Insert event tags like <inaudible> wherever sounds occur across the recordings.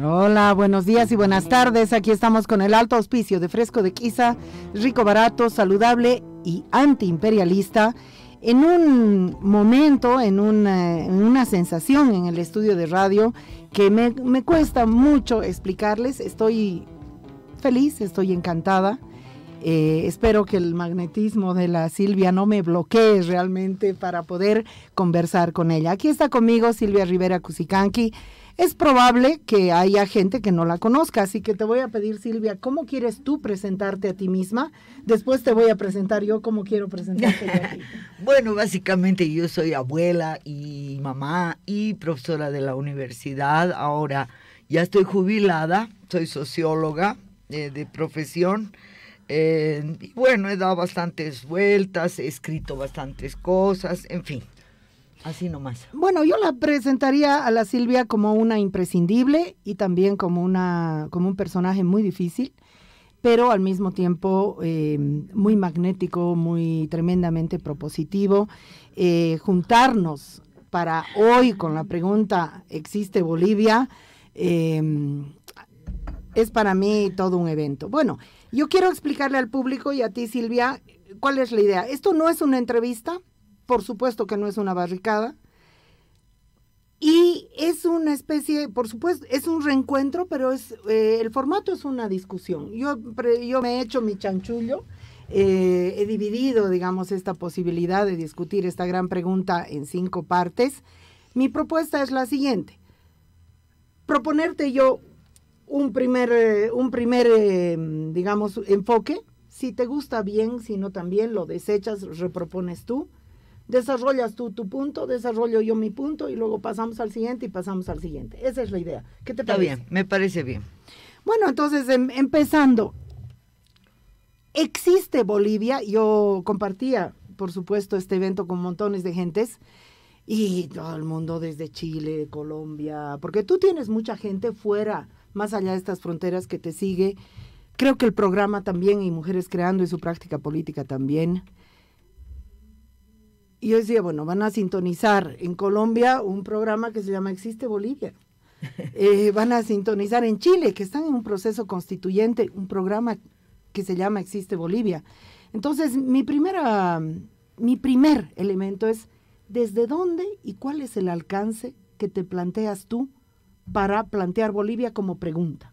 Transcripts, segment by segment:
Hola, buenos días y buenas tardes. Aquí estamos con el alto auspicio de Fresco de Quiza, rico, barato, saludable y antiimperialista. En un momento, eh, en una, sensación en el estudio de radio que me, cuesta mucho explicarles, estoy feliz, estoy encantada. Eh, espero que el magnetismo de la Silvia no me bloquee realmente para poder conversar con ella. Aquí está conmigo Silvia Rivera Cusicanqui, es probable que haya gente que no la conozca. Así que te voy a pedir, Silvia, ¿cómo quieres tú presentarte a ti misma? Después te voy a presentar yo cómo quiero presentarte. A ti. <laughs> bueno, básicamente yo soy abuela y mamá y profesora de la universidad. Ahora ya estoy jubilada, soy socióloga eh, de, profesión. Eh, y bueno, he dado bastantes vueltas, he escrito bastantes cosas, en fin. Así nomás. Bueno, yo la presentaría a la Silvia como una imprescindible y también como, una, como un personaje muy difícil, pero al mismo tiempo eh, muy magnético, muy tremendamente propositivo. Eh, juntarnos para hoy con la pregunta, ¿existe Bolivia? Eh, es para mí todo un evento. Bueno, yo quiero explicarle al público y a ti, Silvia, cuál es la idea. Esto no es una entrevista, por supuesto que no es una barricada. Y es una especie, por supuesto, es un reencuentro, pero es eh, el formato es una discusión. Yo, yo me he hecho mi chanchullo, eh, he dividido, digamos, esta posibilidad de discutir esta gran pregunta en cinco partes. Mi propuesta es la siguiente. Proponerte yo un primer, eh, un primer digamos, enfoque. Si te gusta bien, si no también, lo desechas, repropones tú desarrollas tú tu punto, desarrollo yo mi punto y luego pasamos al siguiente y pasamos al siguiente. Esa es la idea. ¿Qué te parece? Está bien, me parece bien. Bueno, entonces em, empezando, existe Bolivia, yo compartía, por supuesto, este evento con montones de gentes y todo el mundo desde Chile, Colombia, porque tú tienes mucha gente fuera, más allá de estas fronteras que te sigue. Creo que el programa también y Mujeres Creando y su práctica política también y yo decía, bueno, van a sintonizar en Colombia un programa que se llama Existe Bolivia. <laughs> Eh, van a sintonizar en Chile, que están en un proceso constituyente, un programa que se llama Existe Bolivia. Entonces, mi, primera, mi primer elemento es, ¿desde dónde y cuál es el alcance que te planteas tú para plantear Bolivia como pregunta?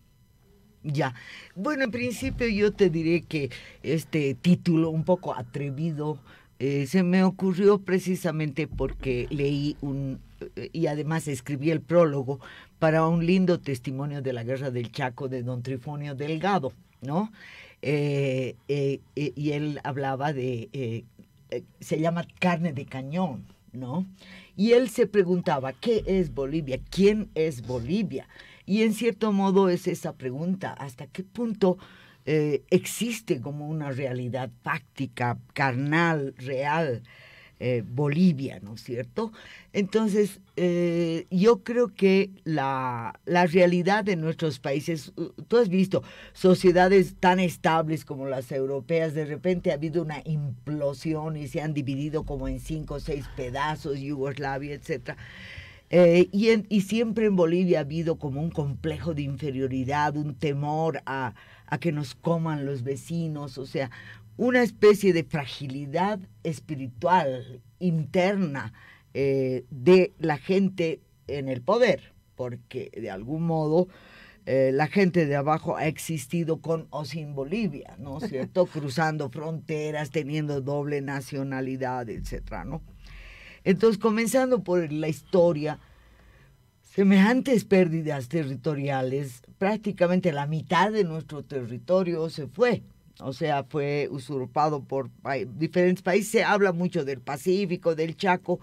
Ya. Bueno, en principio yo te diré que este título un poco atrevido eh, se me ocurrió precisamente porque leí un, eh, y además escribí el prólogo para un lindo testimonio de la guerra del Chaco de don Trifonio Delgado, ¿no? Eh, y él hablaba de, se llama carne de cañón, ¿no? Y él se preguntaba, ¿qué es Bolivia? ¿Quién es Bolivia? Y en cierto modo es esa pregunta, ¿hasta qué punto eh, existe como una realidad práctica, carnal, real, eh, Bolivia, ¿no es cierto? Entonces, eh, yo creo que la, realidad de nuestros países, uh, tú has visto, sociedades tan estables como las europeas, de repente ha habido una implosión y se han dividido como en cinco o seis pedazos, Yugoslavia, etcétera. y, y siempre en Bolivia ha habido como un complejo de inferioridad, un temor a, a que nos coman los vecinos, o sea, una especie de fragilidad espiritual interna eh, de la gente en el poder, porque de algún modo eh, la gente de abajo ha existido con o sin Bolivia, ¿no es <laughs> cierto? Cruzando fronteras, teniendo doble nacionalidad, etcétera, ¿no? Entonces, comenzando por la historia, semejantes pérdidas territoriales, prácticamente la mitad de nuestro territorio se fue. O sea, fue usurpado por diferentes países. Se habla mucho del Pacífico, del Chaco,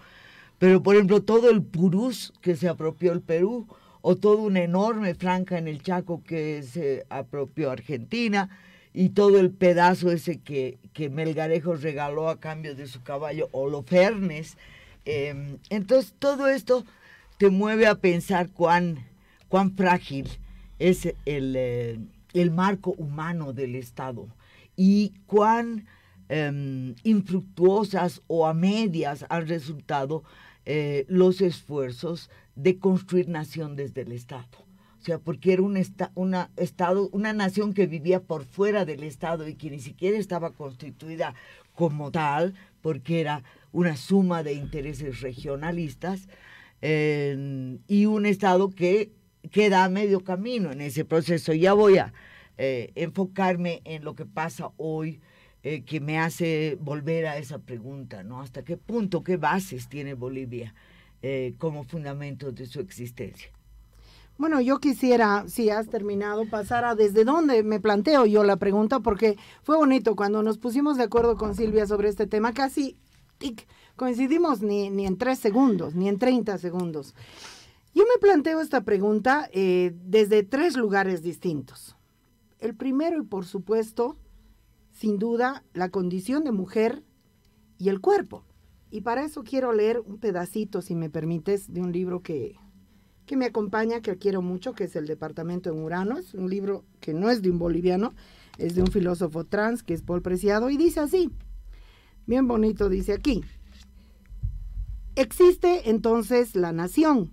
pero por ejemplo todo el Purús que se apropió el Perú o toda una enorme franca en el Chaco que se apropió Argentina y todo el pedazo ese que, Melgarejo regaló a cambio de su caballo Holofernes. Em, entonces todo esto te mueve a pensar cuán, cuán frágil es el, eh, marco humano del Estado y cuán em, infructuosas o a medias han resultado eh, los esfuerzos de construir nación desde el Estado. O sea, porque era un estado, una nación que vivía por fuera del Estado y que ni siquiera estaba constituida como tal, porque era una suma de intereses regionalistas, y un Estado que queda a medio camino en ese proceso. Ya voy a eh, enfocarme en lo que pasa hoy, eh, que me hace volver a esa pregunta, ¿no? ¿Hasta qué punto, qué bases tiene Bolivia eh, como fundamento de su existencia? Bueno, yo quisiera, si has terminado, pasar a desde dónde me planteo yo la pregunta, porque fue bonito cuando nos pusimos de acuerdo con Silvia sobre este tema, casi tic, coincidimos ni, ni en tres segundos, ni en 30 segundos. Yo me planteo esta pregunta eh, desde tres lugares distintos. El primero, y por supuesto, sin duda, la condición de mujer y el cuerpo. Y para eso quiero leer un pedacito, si me permites, de un libro que, que me acompaña, que quiero mucho, que es El Departamento en Urano. Es un libro que no es de un boliviano, es de un filósofo trans, que es Paul Preciado, y dice así, bien bonito, dice aquí, Existe entonces la nación,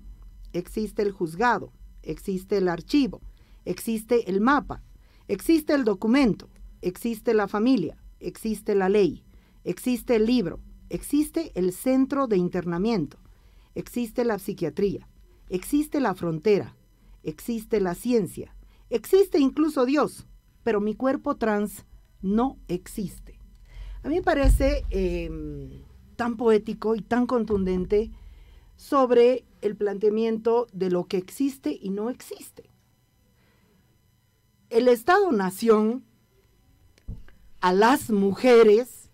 existe el juzgado, existe el archivo, existe el mapa, existe el documento, existe la familia, existe la ley, existe el libro, existe el centro de internamiento, existe la psiquiatría, existe la frontera, existe la ciencia, existe incluso Dios, pero mi cuerpo trans no existe. A mí me parece em, tan poético y tan contundente sobre el planteamiento de lo que existe y no existe. El Estado-Nación a las mujeres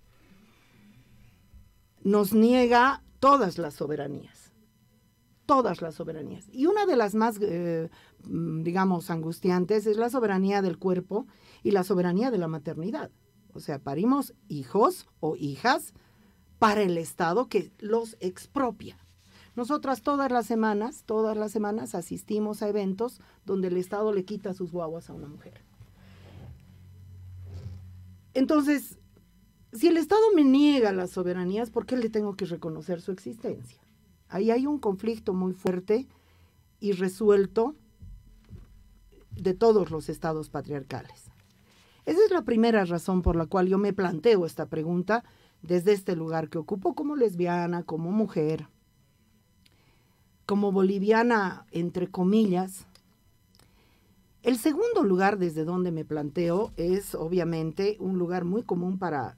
nos niega todas las soberanías, todas las soberanías. Y una de las más, eh, mm, digamos, angustiantes es la soberanía del cuerpo y la soberanía de la maternidad. O sea, parimos hijos o hijas para el Estado que los expropia. Nosotras todas las semanas, todas las semanas asistimos a eventos donde el Estado le quita sus guaguas a una mujer. Entonces, si el Estado me niega las soberanías, ¿por qué le tengo que reconocer su existencia? Ahí hay un conflicto muy fuerte y resuelto de todos los estados patriarcales. Esa es la primera razón por la cual yo me planteo esta pregunta desde este lugar que ocupo como lesbiana, como mujer, como boliviana, entre comillas. El segundo lugar desde donde me planteo es obviamente un lugar muy común para,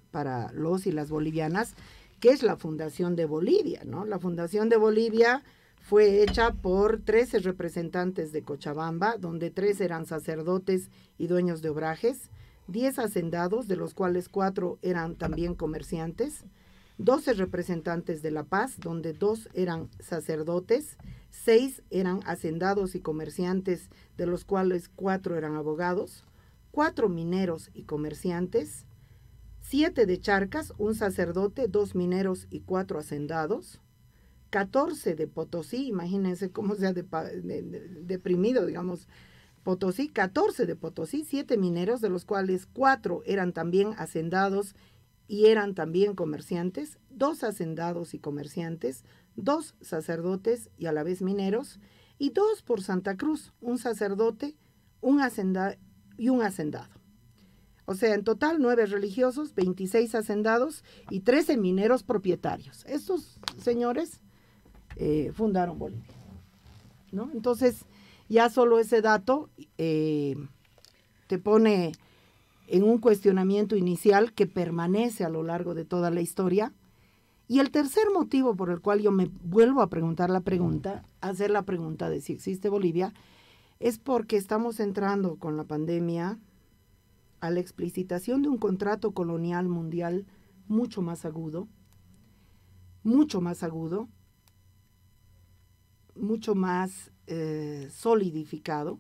los y las bolivianas, que es la Fundación de Bolivia, ¿no? La Fundación de Bolivia fue hecha por 13 representantes de Cochabamba, donde tres eran sacerdotes y dueños de obrajes, 10 hacendados, de los cuales cuatro eran también comerciantes, 12 representantes de la paz, donde dos eran sacerdotes, seis eran hacendados y comerciantes, de los cuales cuatro eran abogados, cuatro mineros y comerciantes, siete de charcas, un sacerdote, dos mineros y cuatro hacendados, 14 de Potosí, imagínense cómo se ha deprimido, digamos, Potosí, 14 de Potosí, 7 mineros, de los cuales 4 eran también hacendados y eran también comerciantes, 2 hacendados y comerciantes, 2 sacerdotes y a la vez mineros, y 2 por Santa Cruz, un sacerdote un y un hacendado. O sea, en total, 9 religiosos, 26 hacendados y 13 mineros propietarios. Estos señores eh, fundaron Bolivia. ¿no? Entonces, ya solo ese dato eh, te pone en un cuestionamiento inicial que permanece a lo largo de toda la historia. Y el tercer motivo por el cual yo me vuelvo a preguntar la pregunta, hacer la pregunta de si existe Bolivia, es porque estamos entrando con la pandemia a la explicitación de un contrato colonial mundial mucho más agudo, mucho más agudo, mucho más eh, solidificado,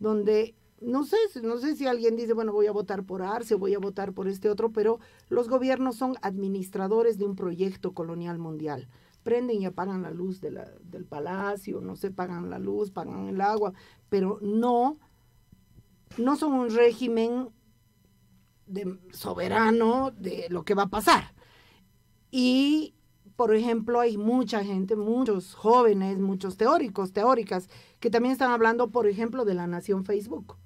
donde no sé, no sé si alguien dice, bueno, voy a votar por Arce, voy a votar por este otro, pero los gobiernos son administradores de un proyecto colonial mundial. Prenden y apagan la luz del palacio, no sé, pagan la luz, pagan el agua, pero no, no son un régimen soberano de lo que va a pasar. Y por ejemplo, hay mucha gente, muchos jóvenes, muchos teóricos, teóricas, que también están hablando, por ejemplo, de la nación Facebook.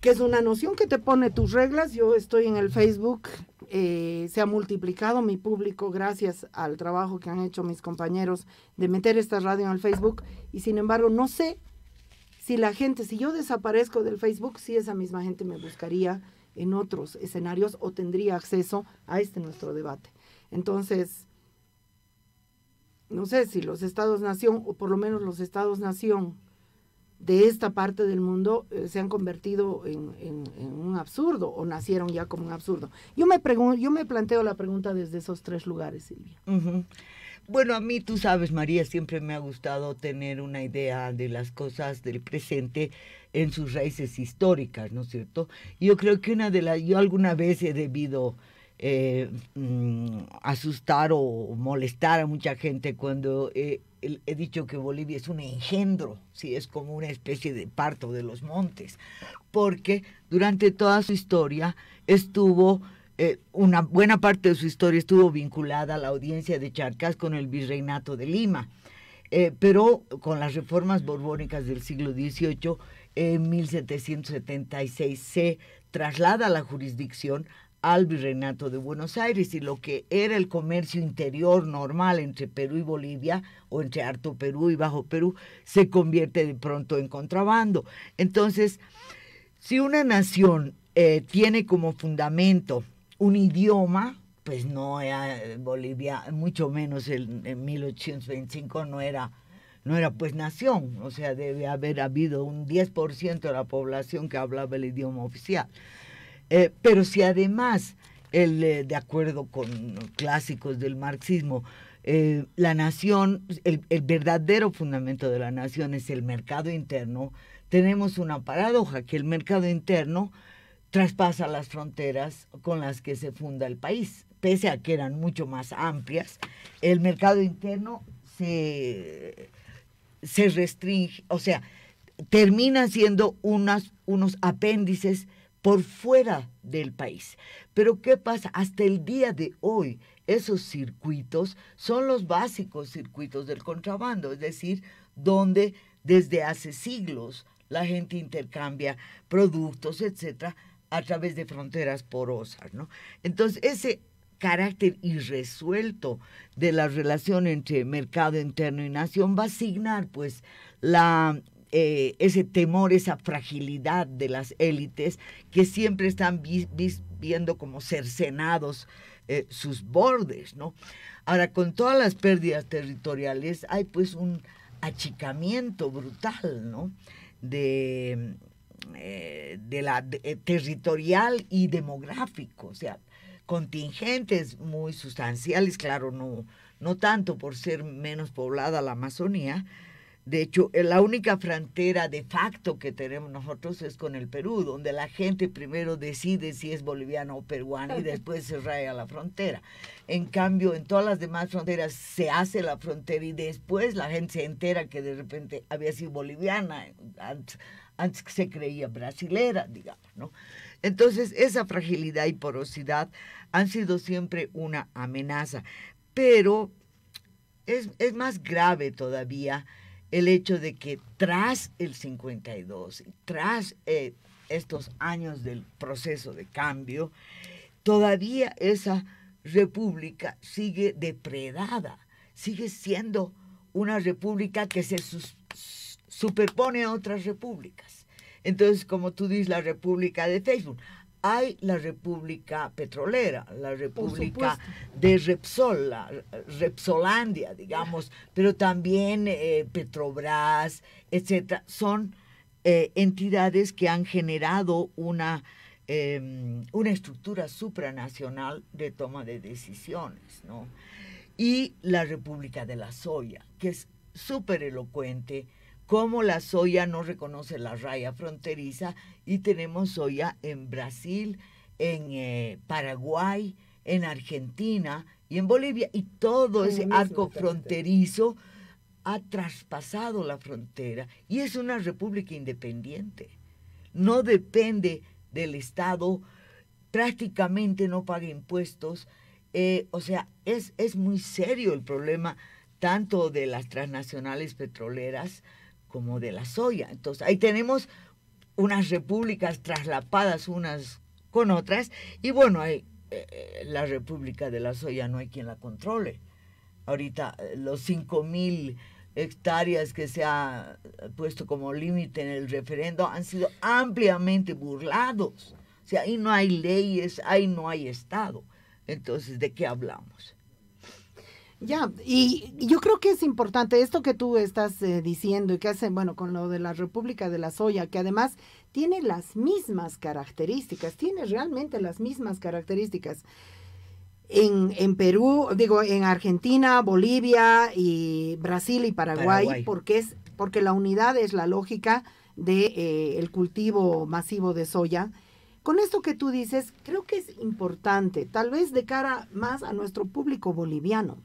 Que es una noción que te pone tus reglas. Yo estoy en el Facebook, eh, se ha multiplicado mi público gracias al trabajo que han hecho mis compañeros de meter esta radio en el Facebook. Y sin embargo, no sé si la gente, si yo desaparezco del Facebook, si esa misma gente me buscaría en otros escenarios o tendría acceso a este nuestro debate. Entonces, no sé si los estados-nación, o por lo menos los estados-nación de esta parte del mundo, eh, se han convertido en, un absurdo o nacieron ya como un absurdo. Yo me, yo me planteo la pregunta desde esos tres lugares, Silvia. Bueno, a mí tú sabes, María, siempre me ha gustado tener una idea de las cosas del presente en sus raíces históricas, ¿no es cierto? Yo creo que una de las, yo alguna vez he debido eh, mm, asustar o molestar a mucha gente cuando eh, he, dicho que Bolivia es un engendro, ¿sí? es como una especie de parto de los montes, porque durante toda su historia estuvo... Eh, una buena parte de su historia estuvo vinculada a la audiencia de Charcas con el virreinato de Lima, pero con las reformas borbónicas del siglo XVIII, en 1776 se traslada la jurisdicción al Virreinato de Buenos Aires y lo que era el comercio interior normal entre Perú y Bolivia o entre Alto Perú y Bajo Perú se convierte de pronto en contrabando. Entonces, si una nación eh, tiene como fundamento un idioma, pues no era eh, Bolivia, mucho menos en 1825 no era no era pues nación, o sea, debe haber habido un 10% de la población que hablaba el idioma oficial. Eh, pero si además, eh, de acuerdo con clásicos del marxismo, eh, la nación, el, verdadero fundamento de la nación es el mercado interno, tenemos una paradoja, que el mercado interno traspasa las fronteras con las que se funda el país. Pese a que eran mucho más amplias, el mercado interno se, se restringe, o sea, termina siendo unos apéndices por fuera del país. Pero ¿qué pasa? Hasta el día de hoy, esos circuitos son los básicos circuitos del contrabando, es decir, donde desde hace siglos la gente intercambia productos, etcétera, a través de fronteras porosas, ¿no? Entonces, ese carácter irresuelto de la relación entre mercado interno y nación va a asignar pues la eh, ese temor, esa fragilidad de las élites que siempre están viendo como cercenados eh, sus bordes, ¿no? Ahora, con todas las pérdidas territoriales hay pues un achicamiento brutal, ¿no? De, eh, la territorial y demográfico, o sea, contingentes muy sustanciales, claro, no, no tanto por ser menos poblada la Amazonía, de hecho, eh, la única frontera de facto que tenemos nosotros es con el Perú, donde la gente primero decide si es boliviana o peruana y <laughs> después se raya la frontera. En cambio, en todas las demás fronteras se hace la frontera y después la gente se entera que de repente había sido boliviana, antes, que se creía brasilera, digamos, ¿no? Entonces, esa fragilidad y porosidad han sido siempre una amenaza, pero es, es más grave todavía el hecho de que tras el 52, tras eh, estos años del proceso de cambio, todavía esa república sigue depredada, sigue siendo una república que se superpone a otras repúblicas. Entonces, como tú dices, la república de Facebook hay la República Petrolera, la República de Repsol, eh, Repsolandia, digamos, pero también eh, Petrobras, etcétera, son eh, entidades que han generado una, em, una estructura supranacional de toma de decisiones, Y la República de la Soya, que es súper elocuente como la soya no reconoce la raya fronteriza y tenemos soya en Brasil, en eh, Paraguay, en Argentina y en Bolivia. Y todo ese arco fronterizo ha traspasado la frontera y es una república independiente. No depende del Estado, prácticamente no paga impuestos. Eh, o sea, es muy serio el problema tanto de las transnacionales petroleras, como de la soya. Entonces, ahí tenemos unas repúblicas traslapadas unas con otras y bueno, hay, eh, eh, la república de la soya no hay quien la controle. Ahorita eh, los 5000 hectáreas que se ha puesto como límite en el referendo han sido ampliamente burlados. O sea, ahí no hay leyes, ahí no hay Estado. Entonces, ¿de qué hablamos? Ya, y, yo creo que es importante esto que tú estás eh, diciendo y que hacen, bueno, con lo de la República de la Soya, que además tiene las mismas características, tiene realmente las mismas características. En, en Perú, digo, en Argentina, Bolivia y Brasil y Paraguay, porque es porque la unidad es la lógica de eh, el cultivo masivo de soya. Con esto que tú dices, creo que es importante, tal vez de cara más a nuestro público boliviano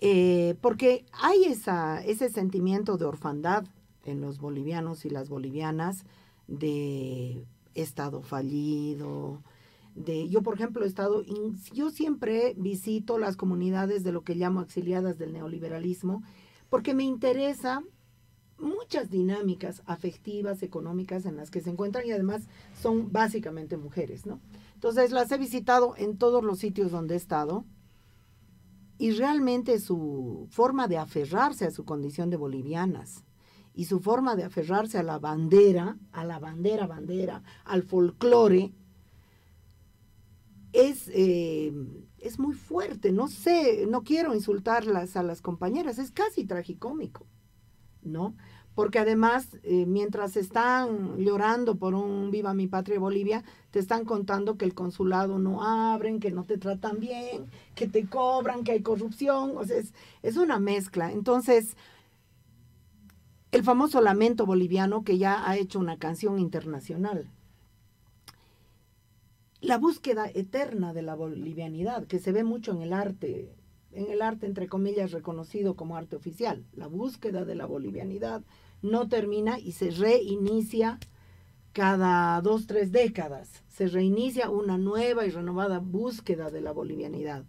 eh, porque hay ese sentimiento de orfandad en los bolivianos y las bolivianas, de estado fallido, de, yo por ejemplo he estado, yo siempre visito las comunidades de lo que llamo exiliadas del neoliberalismo, porque me interesan muchas dinámicas afectivas, económicas en las que se encuentran y además son básicamente mujeres, ¿no? Entonces las he visitado en todos los sitios donde he estado y realmente su forma de aferrarse a su condición de bolivianas y su forma de aferrarse a la bandera, a la bandera, bandera, al folclore, es, eh, es muy fuerte. No sé, no quiero insultarlas a las compañeras, es casi tragicómico, ¿no? porque además eh, mientras están llorando por un viva mi patria Bolivia, te están contando que el consulado no abren, que no te tratan bien, que te cobran, que hay corrupción, o sea, es, es una mezcla. Entonces, el famoso lamento boliviano que ya ha hecho una canción internacional. La búsqueda eterna de la bolivianidad, que se ve mucho en el arte, en el arte entre comillas reconocido como arte oficial, la búsqueda de la bolivianidad, no termina y se reinicia cada dos, tres décadas. Se reinicia una nueva y renovada búsqueda de la bolivianidad.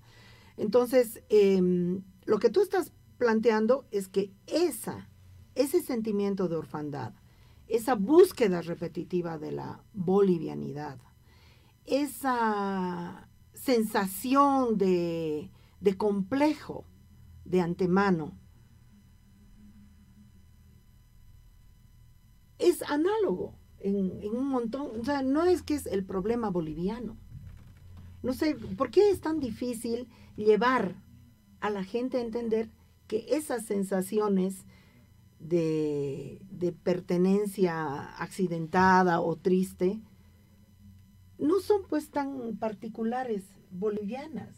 Entonces, em, lo que tú estás planteando es que esa, ese sentimiento de orfandad, esa búsqueda repetitiva de la bolivianidad, esa sensación de complejo de antemano es análogo en, un montón. O sea, no es que es el problema boliviano. No sé, ¿por qué es tan difícil llevar a la gente a entender que esas sensaciones de, pertenencia accidentada o triste no son pues tan particulares bolivianas?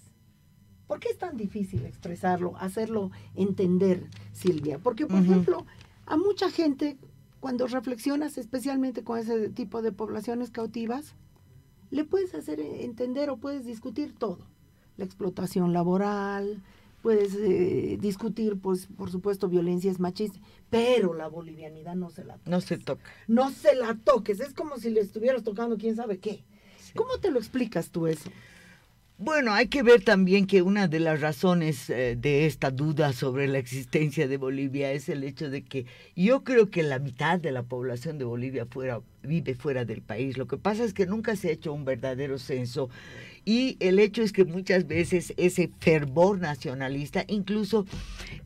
¿Por qué es tan difícil expresarlo, hacerlo entender, Silvia? Porque, por ejemplo, a mucha gente cuando reflexionas especialmente con ese tipo de poblaciones cautivas, le puedes hacer entender o puedes discutir todo. La explotación laboral, puedes eh, discutir, pues, por supuesto, violencias machistas, pero la bolivianidad no se la toques. No se toca. No se la toques. Es como si le estuvieras tocando quién sabe qué. ¿Cómo te lo explicas tú eso? Bueno, hay que ver también que una de las razones eh, de esta duda sobre la existencia de Bolivia es el hecho de que yo creo que la mitad de la población de Bolivia fuera, vive fuera del país. Lo que pasa es que nunca se ha hecho un verdadero censo y el hecho es que muchas veces ese fervor nacionalista incluso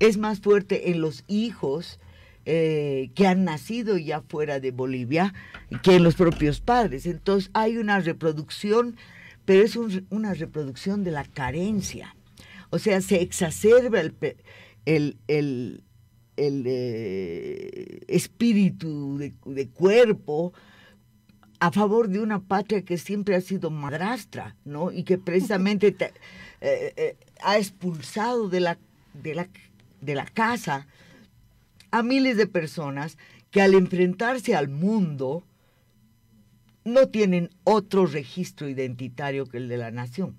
es más fuerte en los hijos eh, que han nacido ya fuera de Bolivia que en los propios padres. Entonces hay una reproducción pero es una reproducción de la carencia. O sea, se exacerba el, eh, espíritu de, cuerpo a favor de una patria que siempre ha sido madrastra, ¿no? Y que precisamente eh, eh, ha expulsado de la, la, de la casa a miles de personas que al enfrentarse al mundo, no tienen otro registro identitario que el de la nación.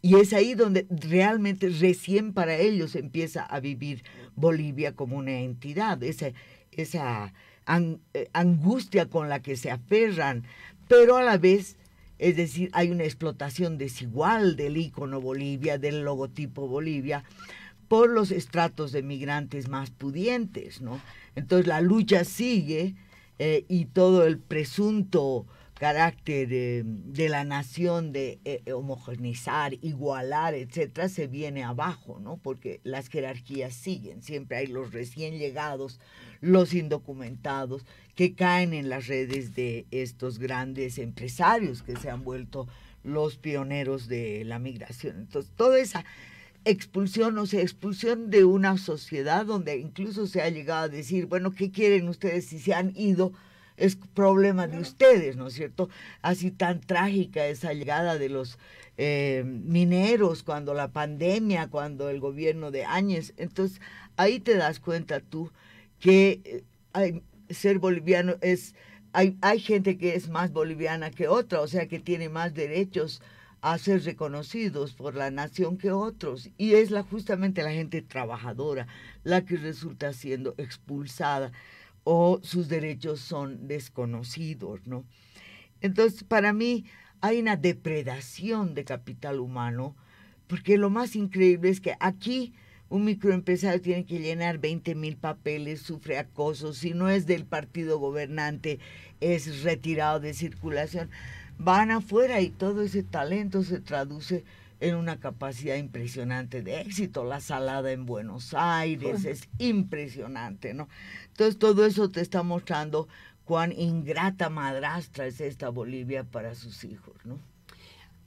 Y es ahí donde realmente recién para ellos empieza a vivir Bolivia como una entidad, esa, esa eh, angustia con la que se aferran, pero a la vez, es decir, hay una explotación desigual del icono Bolivia, del logotipo Bolivia, por los estratos de migrantes más pudientes, ¿no? Entonces la lucha sigue eh, y todo el presunto carácter eh, de la nación de eh, eh, homogeneizar igualar, etcétera, se viene abajo, ¿no? Porque las jerarquías siguen, siempre hay los recién llegados, los indocumentados, que caen en las redes de estos grandes empresarios que se han vuelto los pioneros de la migración. Entonces, toda esa expulsión, o sea, expulsión de una sociedad donde incluso se ha llegado a decir, bueno, ¿qué quieren ustedes si se han ido? es problema de ustedes, ¿no es cierto? Así tan trágica esa llegada de los eh, mineros cuando la pandemia, cuando el gobierno de Áñez. Entonces, ahí te das cuenta tú que eh, ser boliviano es, hay, gente que es más boliviana que otra, o sea, que tiene más derechos a ser reconocidos por la nación que otros. Y es la, justamente la gente trabajadora la que resulta siendo expulsada o sus derechos son desconocidos, ¿no? Entonces, para mí hay una depredación de capital humano, porque lo más increíble es que aquí un microempresario tiene que llenar 20 mil papeles, sufre acoso, si no es del partido gobernante, es retirado de circulación, van afuera y todo ese talento se traduce en una capacidad impresionante de éxito. La salada en Buenos Aires es impresionante, ¿no? Entonces todo eso te está mostrando cuán ingrata madrastra es esta Bolivia para sus hijos, ¿no?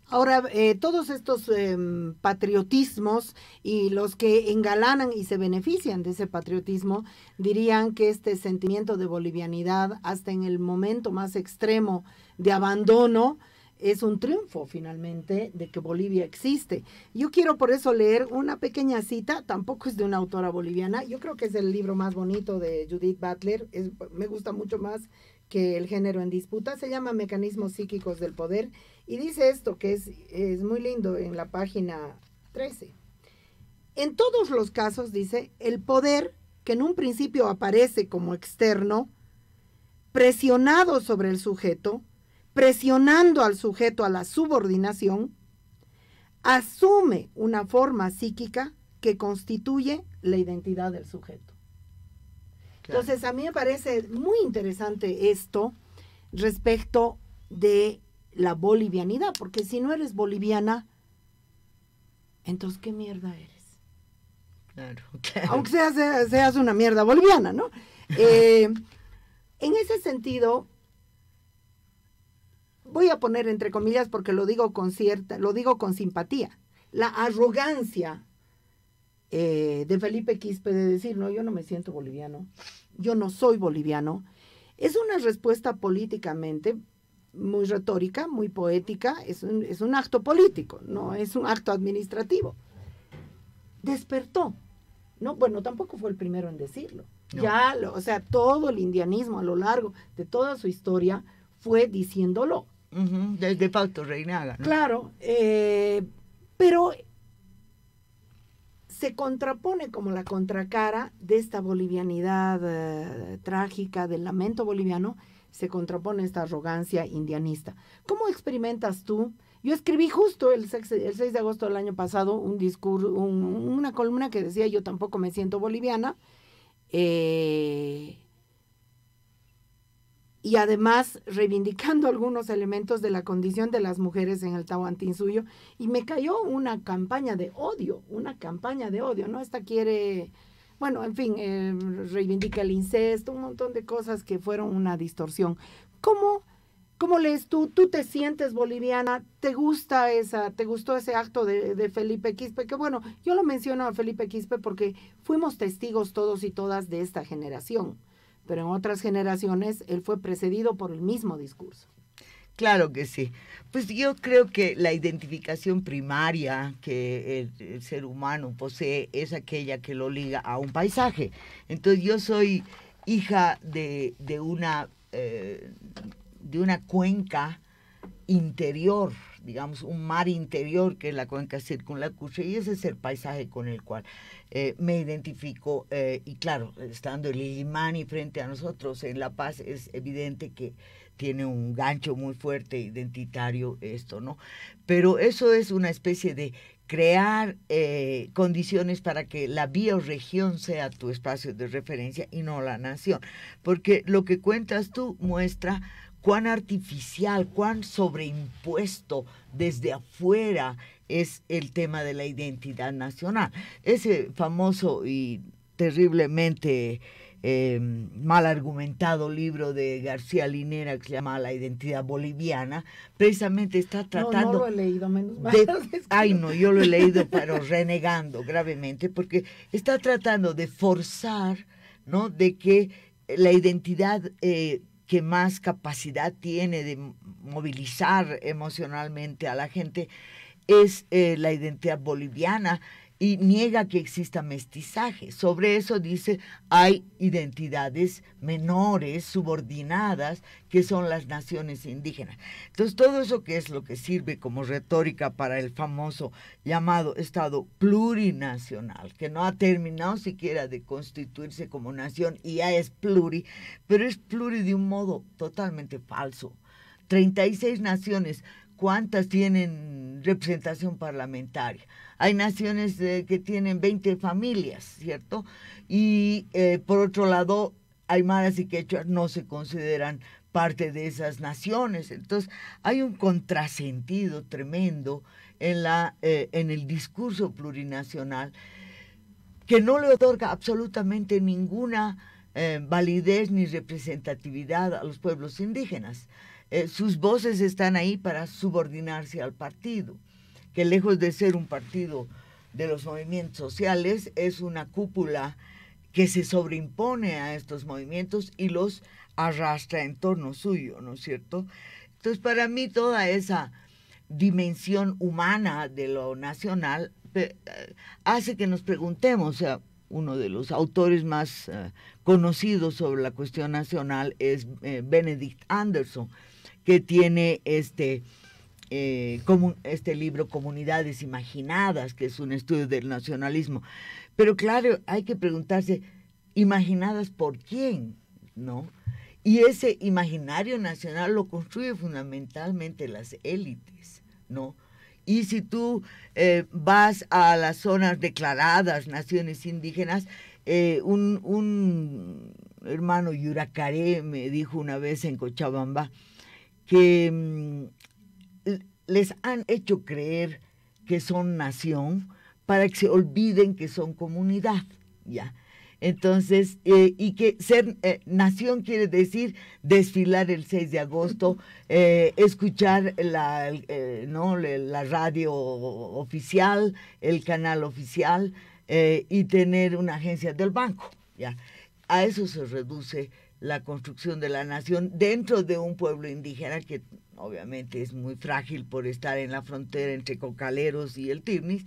Ahora, eh, todos estos em, patriotismos y los que engalanan y se benefician de ese patriotismo dirían que este sentimiento de bolivianidad, hasta en el momento más extremo de abandono, es un triunfo finalmente de que Bolivia existe. Yo quiero por eso leer una pequeña cita, tampoco es de una autora boliviana, yo creo que es el libro más bonito de Judith Butler, me gusta mucho más que el género en disputa, se llama Mecanismos Psíquicos del Poder y dice esto que es, es muy lindo en la página 13. En todos los casos, dice, el poder que en un principio aparece como externo, presionado sobre el sujeto, presionando al sujeto a la subordinación, asume una forma psíquica que constituye la identidad del sujeto. Entonces, a mí me parece muy interesante esto respecto de la bolivianidad, porque si no eres boliviana, entonces, ¿qué mierda eres? Claro, <laughs> Aunque seas, una mierda boliviana, ¿no? Eh, en ese sentido, voy a poner entre comillas porque lo digo con cierta, lo digo con simpatía, la arrogancia eh, de Felipe Quispe de decir, no, yo no me siento boliviano, yo no soy boliviano, es una respuesta políticamente muy retórica, muy poética, es un, acto político, no es un acto administrativo. Despertó. No, bueno, tampoco fue el primero en decirlo. Ya, lo, o sea, todo el indianismo a lo largo de toda su historia fue diciéndolo. De desde Fausto Reinaga. Claro, eh, pero se contrapone como la contracara de esta bolivianidad eh, trágica, del lamento boliviano, se contrapone esta arrogancia indianista. ¿Cómo experimentas tú? Yo escribí justo el 6, de agosto del año pasado un discurso, una columna que decía yo tampoco me siento boliviana. Eh, y además reivindicando algunos elementos de la condición de las mujeres en el Tahuantinsuyo. Y me cayó una campaña de odio, una campaña de odio, ¿no? Esta quiere, bueno, en fin, eh, reivindica el incesto, un montón de cosas que fueron una distorsión. ¿Cómo, ¿Cómo lees tú? ¿Tú te sientes boliviana? ¿Te gusta esa, te gustó ese acto de, de, Felipe Quispe? Que bueno, yo lo menciono a Felipe Quispe porque fuimos testigos todos y todas de esta generación pero en otras generaciones él fue precedido por el mismo discurso. Claro que sí. Pues yo creo que la identificación primaria que el, ser humano posee es aquella que lo liga a un paisaje. Entonces yo soy hija de, una, eh, de una cuenca interior digamos, un mar interior que es la cuenca circunlacuche y ese es el paisaje con el cual eh, me identifico. Eh, y claro, estando el y frente a nosotros en La Paz, es evidente que tiene un gancho muy fuerte identitario esto, ¿no? Pero eso es una especie de crear eh, condiciones para que la bioregión sea tu espacio de referencia y no la nación. Porque lo que cuentas tú muestra cuán artificial, cuán sobreimpuesto desde afuera es el tema de la identidad nacional. Ese famoso y terriblemente eh, mal argumentado libro de García Linera que se llama La identidad boliviana, precisamente está tratando... No, lo he leído, menos mal. <laughs> ay, no, yo lo he leído, <laughs> pero renegando gravemente, porque está tratando de forzar, ¿no?, de que la identidad... Eh, que más capacidad tiene de movilizar emocionalmente a la gente es eh, la identidad boliviana y niega que exista mestizaje. Sobre eso dice, hay identidades menores, subordinadas, que son las naciones indígenas. Entonces, todo eso que es lo que sirve como retórica para el famoso llamado Estado plurinacional, que no ha terminado siquiera de constituirse como nación y ya es pluri, pero es pluri de un modo totalmente falso. 36 naciones cuántas tienen representación parlamentaria. Hay naciones eh, que tienen 20 familias, ¿cierto? Y eh, por otro lado, aymaras y quechua no se consideran parte de esas naciones. Entonces, hay un contrasentido tremendo en eh, el discurso plurinacional que no le otorga absolutamente ninguna validez ni representatividad a los pueblos indígenas. Eh, sus voces están ahí para subordinarse al partido, que lejos de ser un partido de los movimientos sociales, es una cúpula que se sobreimpone a estos movimientos y los arrastra en torno suyo, ¿no es cierto? Entonces, para mí toda esa dimensión humana de lo nacional eh, hace que nos preguntemos, o sea, uno de los autores más eh, conocidos sobre la cuestión nacional es Benedict Anderson, que tiene este, eh, este libro Comunidades Imaginadas, que es un estudio del nacionalismo. Pero claro, hay que preguntarse, ¿imaginadas por quién? ¿No? Y ese imaginario nacional lo construyen fundamentalmente las élites, ¿no? Y si tú eh, vas a las zonas declaradas, naciones indígenas, eh, un, un, hermano Yuracaré me dijo una vez en Cochabamba, que mm, les han hecho creer que son nación para que se olviden que son comunidad, ¿ya? Entonces, eh, y que ser eh, nación quiere decir desfilar el 6 de agosto, <laughs> eh, escuchar la, la radio oficial, el canal oficial y tener una agencia del banco, ¿ya? A eso se reduce la construcción de la nación dentro de un pueblo indígena que obviamente es muy frágil por estar en la frontera entre Cocaleros y el Tirnis,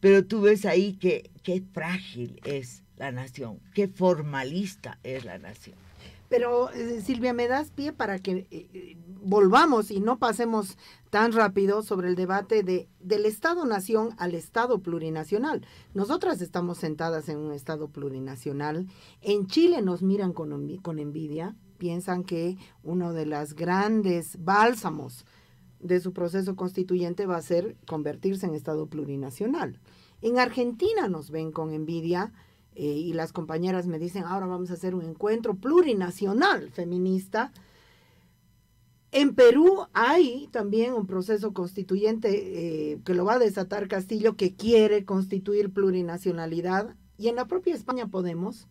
pero tú ves ahí que qué frágil es la nación, qué formalista es la nación. Pero eh, Silvia, me das pie para que eh, volvamos y no pasemos tan rápido sobre el debate de, del Estado-Nación al Estado plurinacional. Nosotras estamos sentadas en un Estado plurinacional. En Chile nos miran con, con envidia, piensan que uno de los grandes bálsamos de su proceso constituyente va a ser convertirse en Estado plurinacional. En Argentina nos ven con envidia eh, y las compañeras me dicen, ahora vamos a hacer un encuentro plurinacional feminista. En Perú hay también un proceso constituyente eh, que lo va a desatar Castillo, que quiere constituir plurinacionalidad. Y en la propia España Podemos,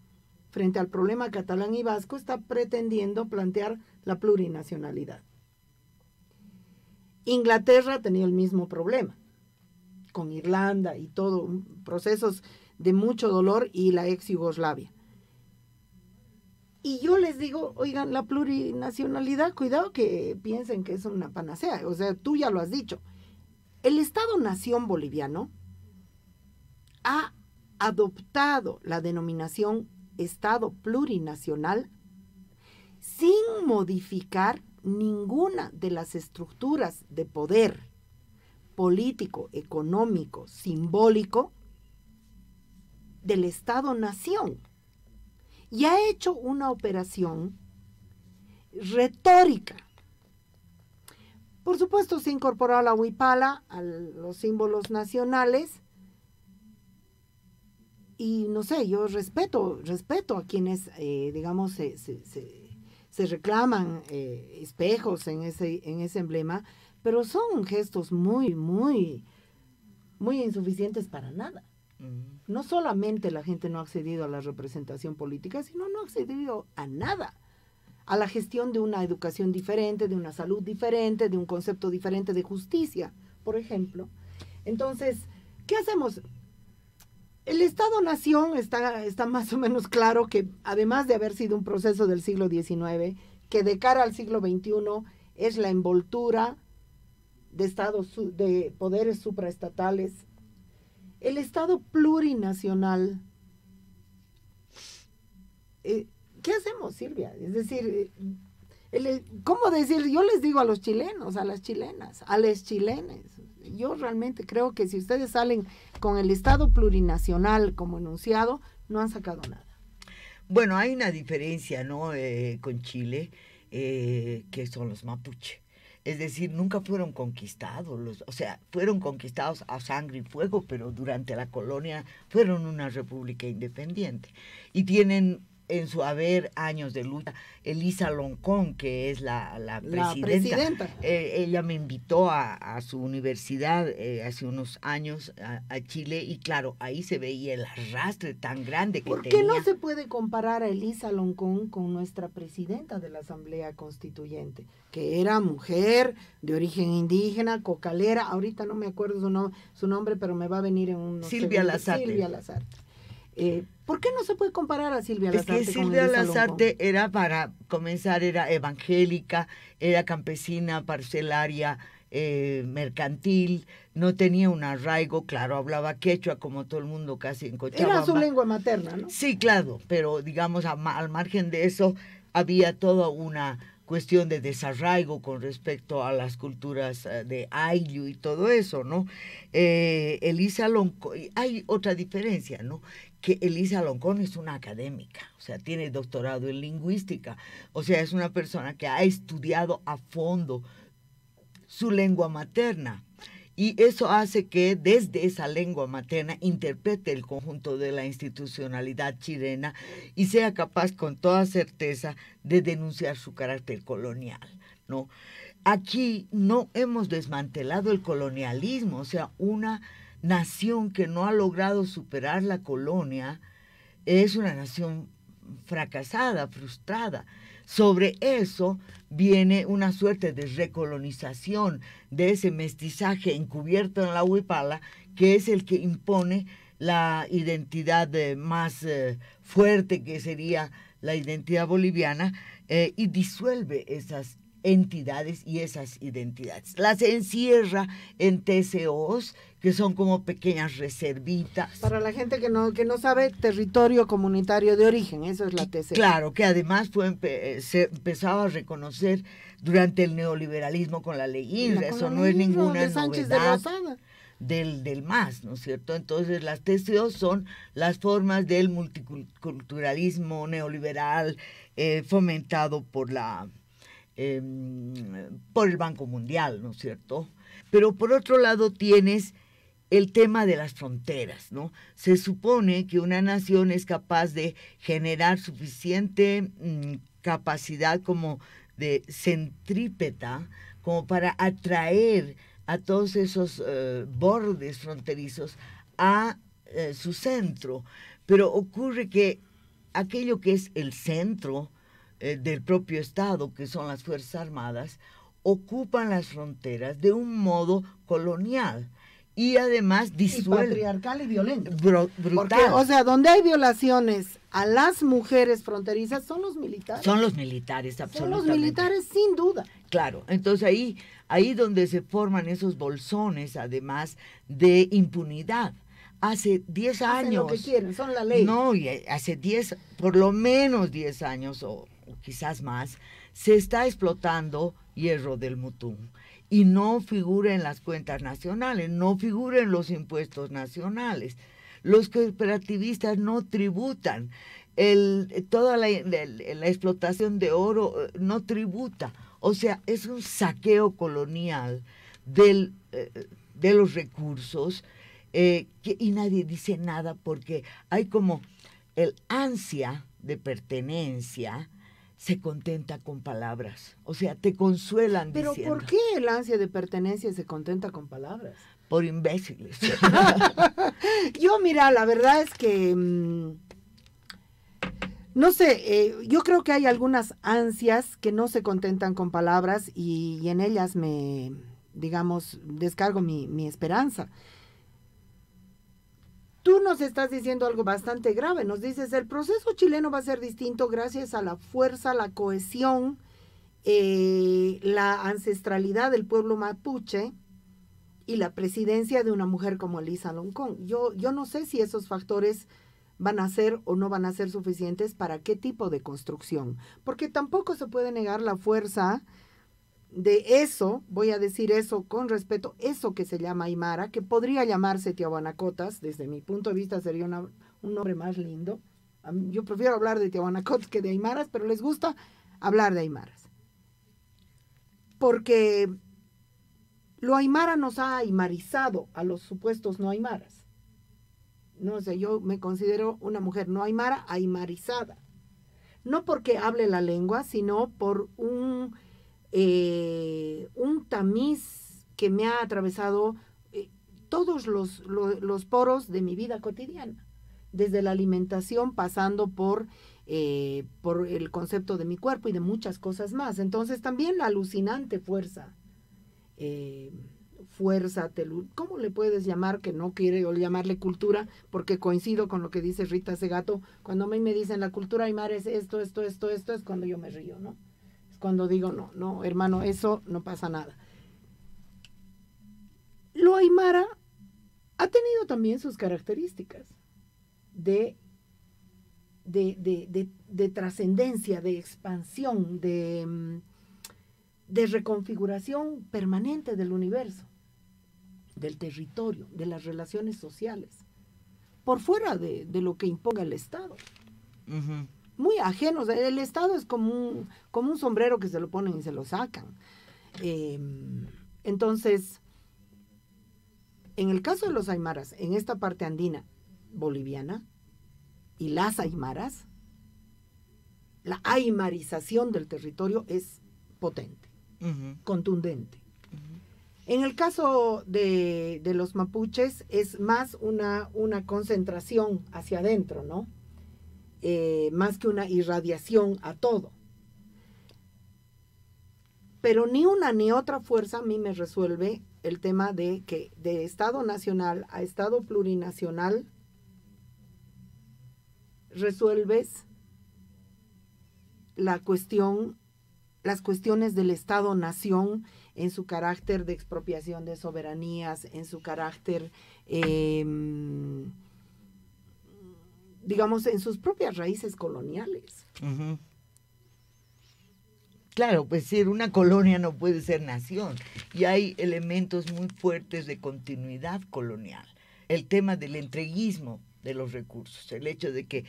frente al problema catalán y vasco, está pretendiendo plantear la plurinacionalidad. Inglaterra tenía el mismo problema, con Irlanda y todo, procesos de mucho dolor y la ex Yugoslavia. Y yo les digo, oigan, la plurinacionalidad, cuidado que piensen que es una panacea, o sea, tú ya lo has dicho. El Estado-Nación boliviano ha adoptado la denominación Estado plurinacional sin modificar ninguna de las estructuras de poder político, económico, simbólico del Estado-Nación y ha hecho una operación retórica. Por supuesto, se incorporó a la huipala, a los símbolos nacionales, y no sé, yo respeto, respeto a quienes, eh, digamos, se, reclaman eh, espejos en ese, en ese emblema, pero son gestos muy, muy, muy insuficientes para nada. No solamente la gente no ha accedido a la representación política, sino no ha accedido a nada, a la gestión de una educación diferente, de una salud diferente, de un concepto diferente de justicia, por ejemplo. Entonces, ¿qué hacemos? El Estado-Nación está, está más o menos claro que, además de haber sido un proceso del siglo XIX, que de cara al siglo XXI es la envoltura de, estados, de poderes supraestatales el Estado plurinacional, eh, ¿qué hacemos, Silvia? Es decir, eh, eh, ¿cómo decir? Yo les digo a los chilenos, a las chilenas, a los chilenes. Yo realmente creo que si ustedes salen con el Estado plurinacional como enunciado, no han sacado nada. Bueno, hay una diferencia, ¿no? con Chile, que son los mapuche. Es decir, nunca fueron conquistados, los, o sea, fueron conquistados a sangre y fuego, pero durante la colonia fueron una república independiente. Y tienen en su haber años de lucha. Elisa Loncón, que es la, presidenta, eh, ella me invitó a, su universidad eh, hace unos años a, Chile y claro, ahí se veía el arrastre tan grande que ¿Por qué no se puede comparar a Elisa Loncón con nuestra presidenta de la Asamblea Constituyente, que era mujer de origen indígena, cocalera, ahorita no me acuerdo su, no, su nombre, pero me va a venir en un... Silvia Lazarte. Silvia Lazarte. Eh, ¿Por qué no se puede comparar a Silvia Lazarte? Es que Silvia Lazarte era, para comenzar, era evangélica, era campesina, parcelaria, eh, mercantil, no tenía un arraigo, claro, hablaba quechua como todo el mundo casi en Cochabamba. Era su lengua materna, ¿no? Sí, claro, pero digamos, al margen de eso, había toda una cuestión de desarraigo con respecto a las culturas eh, de Ayllu y todo eso, ¿no? Eh, Elisa Lonco, hay otra diferencia, ¿no? que Elisa Loncón es una académica, o sea, tiene doctorado en lingüística, o sea, es una persona que ha estudiado a fondo su lengua materna. Y eso hace que desde esa lengua materna interprete el conjunto de la institucionalidad chilena y sea capaz con toda certeza de denunciar su carácter colonial. ¿no? Aquí no hemos desmantelado el colonialismo, o sea, una nación que no ha logrado superar la colonia es una nación fracasada, frustrada. Sobre eso viene una suerte de recolonización de ese mestizaje encubierto en la huipala, que es el que impone la identidad eh, más eh, fuerte, que sería la identidad boliviana, eh, y disuelve esas entidades y esas identidades. Las encierra en TCOs, que son como pequeñas reservitas. Para la gente que no, que no sabe, territorio comunitario de origen, eso es la TCO. Claro, que además fue, eh, se empezaba a reconocer durante el neoliberalismo con la ley eso no es ninguna de Sánchez novedad. del, del MAS, ¿no es cierto? Entonces las TCOs son las formas del multiculturalismo neoliberal eh, fomentado por la, Em, por el Banco Mundial, ¿no es cierto? Pero por otro lado tienes el tema de las fronteras, ¿no? Se supone que una nación es capaz de generar suficiente mm, capacidad como de centrípeta como para atraer a todos esos eh, bordes fronterizos a eh, su centro. Pero ocurre que aquello que es el centro eh, del propio Estado, que son las Fuerzas Armadas, ocupan las fronteras de un modo colonial y además disuelve. patriarcal y violento. brutal. o sea, donde hay violaciones a las mujeres fronterizas son los militares. Son los militares, absolutamente. Son los militares, sin duda. Claro, entonces ahí, ahí donde se forman esos bolsones, además de impunidad. Hace 10 años. Hacen lo que quieren, son la ley. No, y eh, hace 10, por lo menos 10 años o o quizás más, se está explotando hierro del Mutún y no figura en las cuentas nacionales, no figura los impuestos nacionales. Los cooperativistas no tributan, toda la, explotación de oro eh, no tributa, o sea, es un saqueo colonial eh, de los recursos eh, y nadie dice nada porque hay como el ansia de pertenencia se contenta con palabras. O sea, te consuelan. ¿Pero por qué el ansia de pertenencia se contenta con palabras? Por imbéciles. <laughs> yo, mira, la verdad es que... Mm, no sé, eh, yo creo que hay algunas ansias que no se contentan con palabras y, en ellas me, digamos, descargo mi, mi esperanza. Tú nos estás diciendo algo bastante grave. Nos dices, el proceso chileno va a ser distinto gracias a la fuerza, la cohesión, eh, la ancestralidad del pueblo mapuche y la presidencia de una mujer como Lisa Loncón. Yo, yo no sé si esos factores van a ser o no van a ser suficientes para qué tipo de construcción, porque tampoco se puede negar la fuerza de eso, voy a decir eso con respeto, eso que se llama Aymara, que podría llamarse Tiahuanacotas, desde mi punto de vista sería un nombre más lindo. Yo prefiero hablar de Tiahuanacotas que de Aymaras, pero les gusta hablar de Aymaras. Porque lo Aymara nos ha aymarizado a los supuestos no Aymaras. No sé, yo me considero una mujer no Aymara, aymarizada. No porque hable la lengua, sino por un eh, un tamiz que me ha atravesado eh, todos los, los, poros de mi vida cotidiana, desde la alimentación pasando por, eh, por el concepto de mi cuerpo y de muchas cosas más. Entonces también la alucinante fuerza. fuerza, ¿cómo le puedes llamar? Que no quiere llamarle cultura, porque coincido con lo que dice Rita Segato. Cuando a mí me dicen la cultura Aymar es esto, esto, esto, esto, es cuando yo me río, ¿no? cuando digo, no, no, hermano, eso no pasa nada. Lo Aymara ha tenido también sus características de, de, trascendencia, de expansión, de, mm, de reconfiguración permanente del universo, del territorio, de las relaciones sociales, por fuera de, lo que imponga el Estado muy ajenos. El Estado es como un, como un sombrero que se lo ponen y se lo sacan. Em, entonces, en el caso de los aymaras, en esta parte andina boliviana y las aymaras, la aymarización del territorio es potente, contundente. En el caso de, de, los mapuches es más una, una concentración hacia adentro, ¿no? Eh, más que una irradiación a todo. Pero ni una ni otra fuerza a mí me resuelve el tema de que de Estado nacional a Estado plurinacional resuelves la cuestión, las cuestiones del Estado-nación en su carácter de expropiación de soberanías, en su carácter em, digamos, en sus propias raíces coloniales. Claro, pues ser una colonia no puede ser nación y hay elementos muy fuertes de continuidad colonial. El tema del entreguismo de los recursos, el hecho de que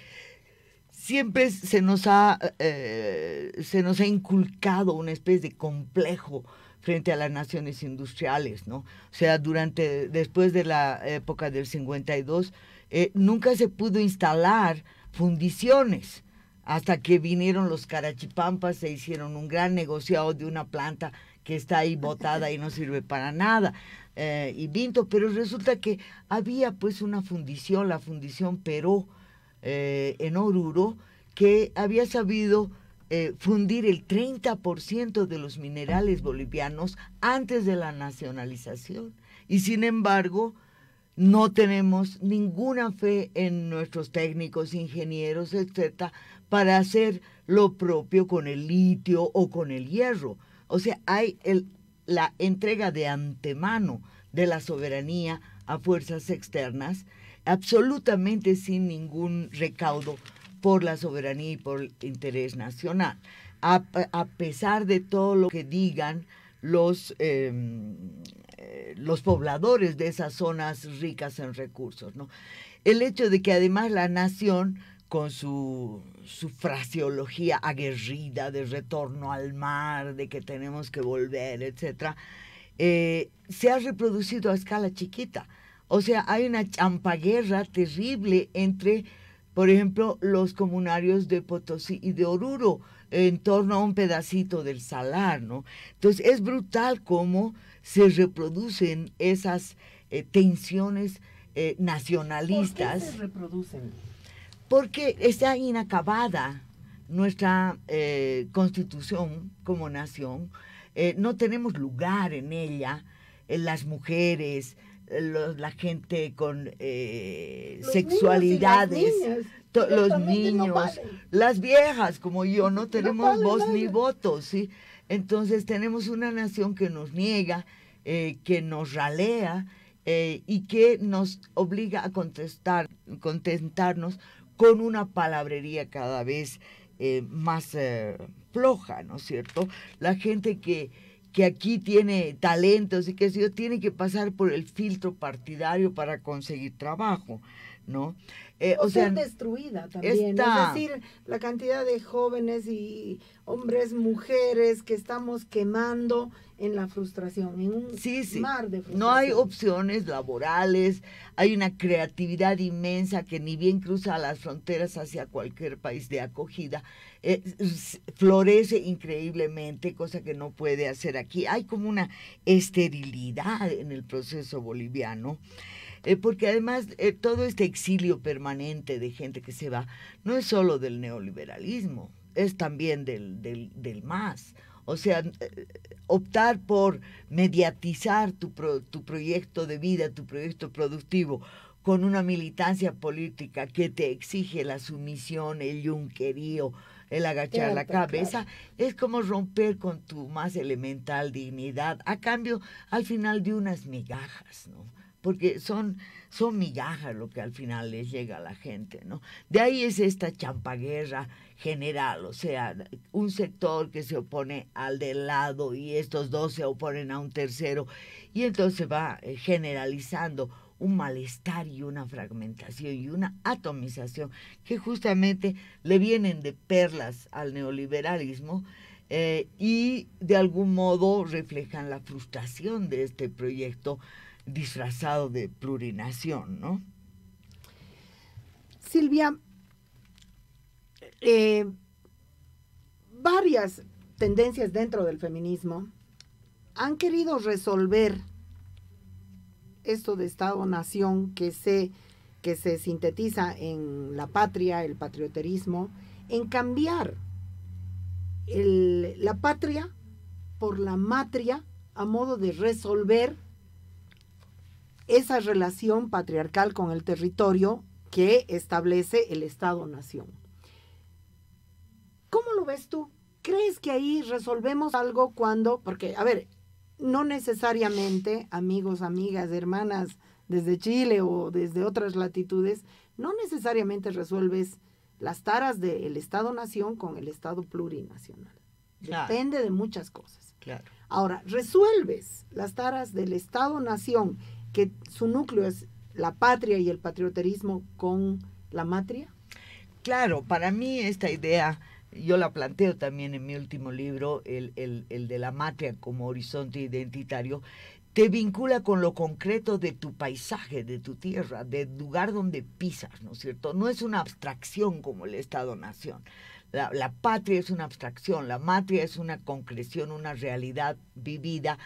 siempre se nos ha, eh, se nos ha inculcado una especie de complejo frente a las naciones industriales, ¿no? O sea, durante, después de la época del 52, eh, nunca se pudo instalar fundiciones hasta que vinieron los carachipampas, se hicieron un gran negociado de una planta que está ahí botada y no sirve para nada, eh, y vinto, pero resulta que había pues una fundición, la fundición Perú eh, en Oruro, que había sabido fundir el 30% de los minerales bolivianos antes de la nacionalización. Y sin embargo, no tenemos ninguna fe en nuestros técnicos, ingenieros, etcétera, para hacer lo propio con el litio o con el hierro. O sea, hay el, la entrega de antemano de la soberanía a fuerzas externas, absolutamente sin ningún recaudo por la soberanía y por el interés nacional. A, pesar de todo lo que digan los em, eh, los pobladores de esas zonas ricas en recursos. ¿no? El hecho de que además la nación, con su, su fraseología aguerrida de retorno al mar, de que tenemos que volver, etc., eh, se ha reproducido a escala chiquita. O sea, hay una champaguerra terrible entre, por ejemplo, los comunarios de Potosí y de Oruro en torno a un pedacito del salar, ¿no? Entonces es brutal cómo se reproducen esas eh, tensiones eh, nacionalistas. ¿Por qué reproducen? Porque está inacabada nuestra eh, constitución como nación, no tenemos lugar en ella, las mujeres, la gente con sexualidades. los niños, las viejas como yo, no <laughs> tenemos voz ni voto, ¿sí? Entonces tenemos una nación que nos niega, eh, que nos ralea eh, y que nos obliga a contestar, contentarnos con una palabrería cada vez eh, más floja, ¿no es cierto? La gente que, que aquí tiene talentos y que tiene que pasar por el filtro partidario para conseguir trabajo, ¿no? Eh, o, sea, destruida también. Es decir, la cantidad de jóvenes y hombres, mujeres que estamos quemando en la frustración, en un mar de frustración. No hay opciones laborales, hay una creatividad inmensa que ni bien cruza las fronteras hacia cualquier país de acogida. Eh, florece increíblemente, cosa que no puede hacer aquí. Hay como una esterilidad en el proceso boliviano. Eh, porque además eh, todo este exilio permanente de gente que se va no es solo del neoliberalismo, es también del, más. O sea, eh, optar por mediatizar tu, proyecto de vida, tu proyecto productivo, con una militancia política que te exige la sumisión, el yunquerío, el agachar la cabeza, es como romper con tu más elemental dignidad a cambio al final de unas migajas, ¿no? porque son, son migajas lo que al final les llega a la gente, ¿no? De ahí es esta champaguerra general, o sea, un sector que se opone al del lado y estos dos se oponen a un tercero, y entonces va eh, generalizando un malestar y una fragmentación y una atomización que justamente le vienen de perlas al neoliberalismo eh, y de algún modo reflejan la frustración de este proyecto disfrazado de plurinación, ¿no? Silvia, eh, varias tendencias dentro del feminismo han querido resolver esto de Estado-Nación que se, que se sintetiza en la patria, el patrioterismo, en cambiar la patria por la matria a modo de resolver esa relación patriarcal con el territorio que establece el Estado-Nación. ¿Cómo lo ves tú? ¿Crees que ahí resolvemos algo cuando, porque, a ver, no necesariamente, amigos, amigas, hermanas desde Chile o desde otras latitudes, no necesariamente resuelves las taras del Estado-Nación con el Estado plurinacional. Depende de muchas cosas. Claro. Ahora, resuelves las taras del Estado-Nación que su núcleo es la patria y el patrioterismo con la matria? Claro, para mí esta idea, yo la planteo también en mi último libro, el, de la matria como horizonte identitario, te vincula con lo concreto de tu paisaje, de tu tierra, del lugar donde pisas, ¿no es cierto? No es una abstracción como el Estado-Nación. La, la, patria es una abstracción, la matria es una concreción, una realidad vivida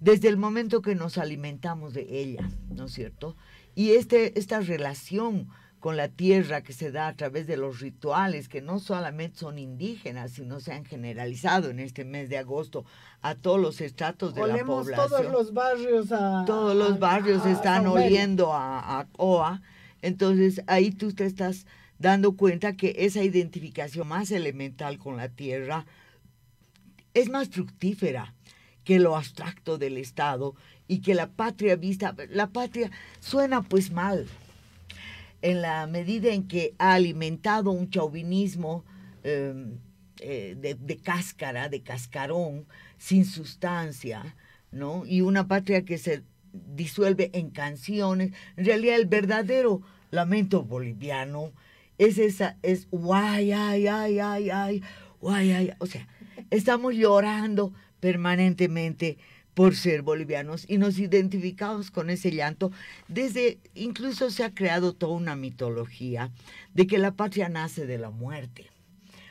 desde el momento que nos alimentamos de ella, ¿no es cierto? Y este, esta relación con la tierra que se da a través de los rituales, que no solamente son indígenas, sino se han generalizado en este mes de agosto a todos los estratos de la población. Todos los barrios a, Todos los barrios están oliendo a, a OA. Entonces ahí tú te estás dando cuenta que esa identificación más elemental con la tierra es más fructífera que lo abstracto del Estado y que la patria vista, la patria suena pues mal, en la medida en que ha alimentado un chauvinismo em, eh, de, cáscara, de cascarón, sin sustancia, ¿no? Y una patria que se disuelve en canciones. En realidad el verdadero lamento boliviano es esa, es guay, ay, ay, ay, ay, guay, ay, o sea, estamos llorando permanentemente por ser bolivianos y nos identificamos con ese llanto. Desde incluso se ha creado toda una mitología de que la patria nace de la muerte.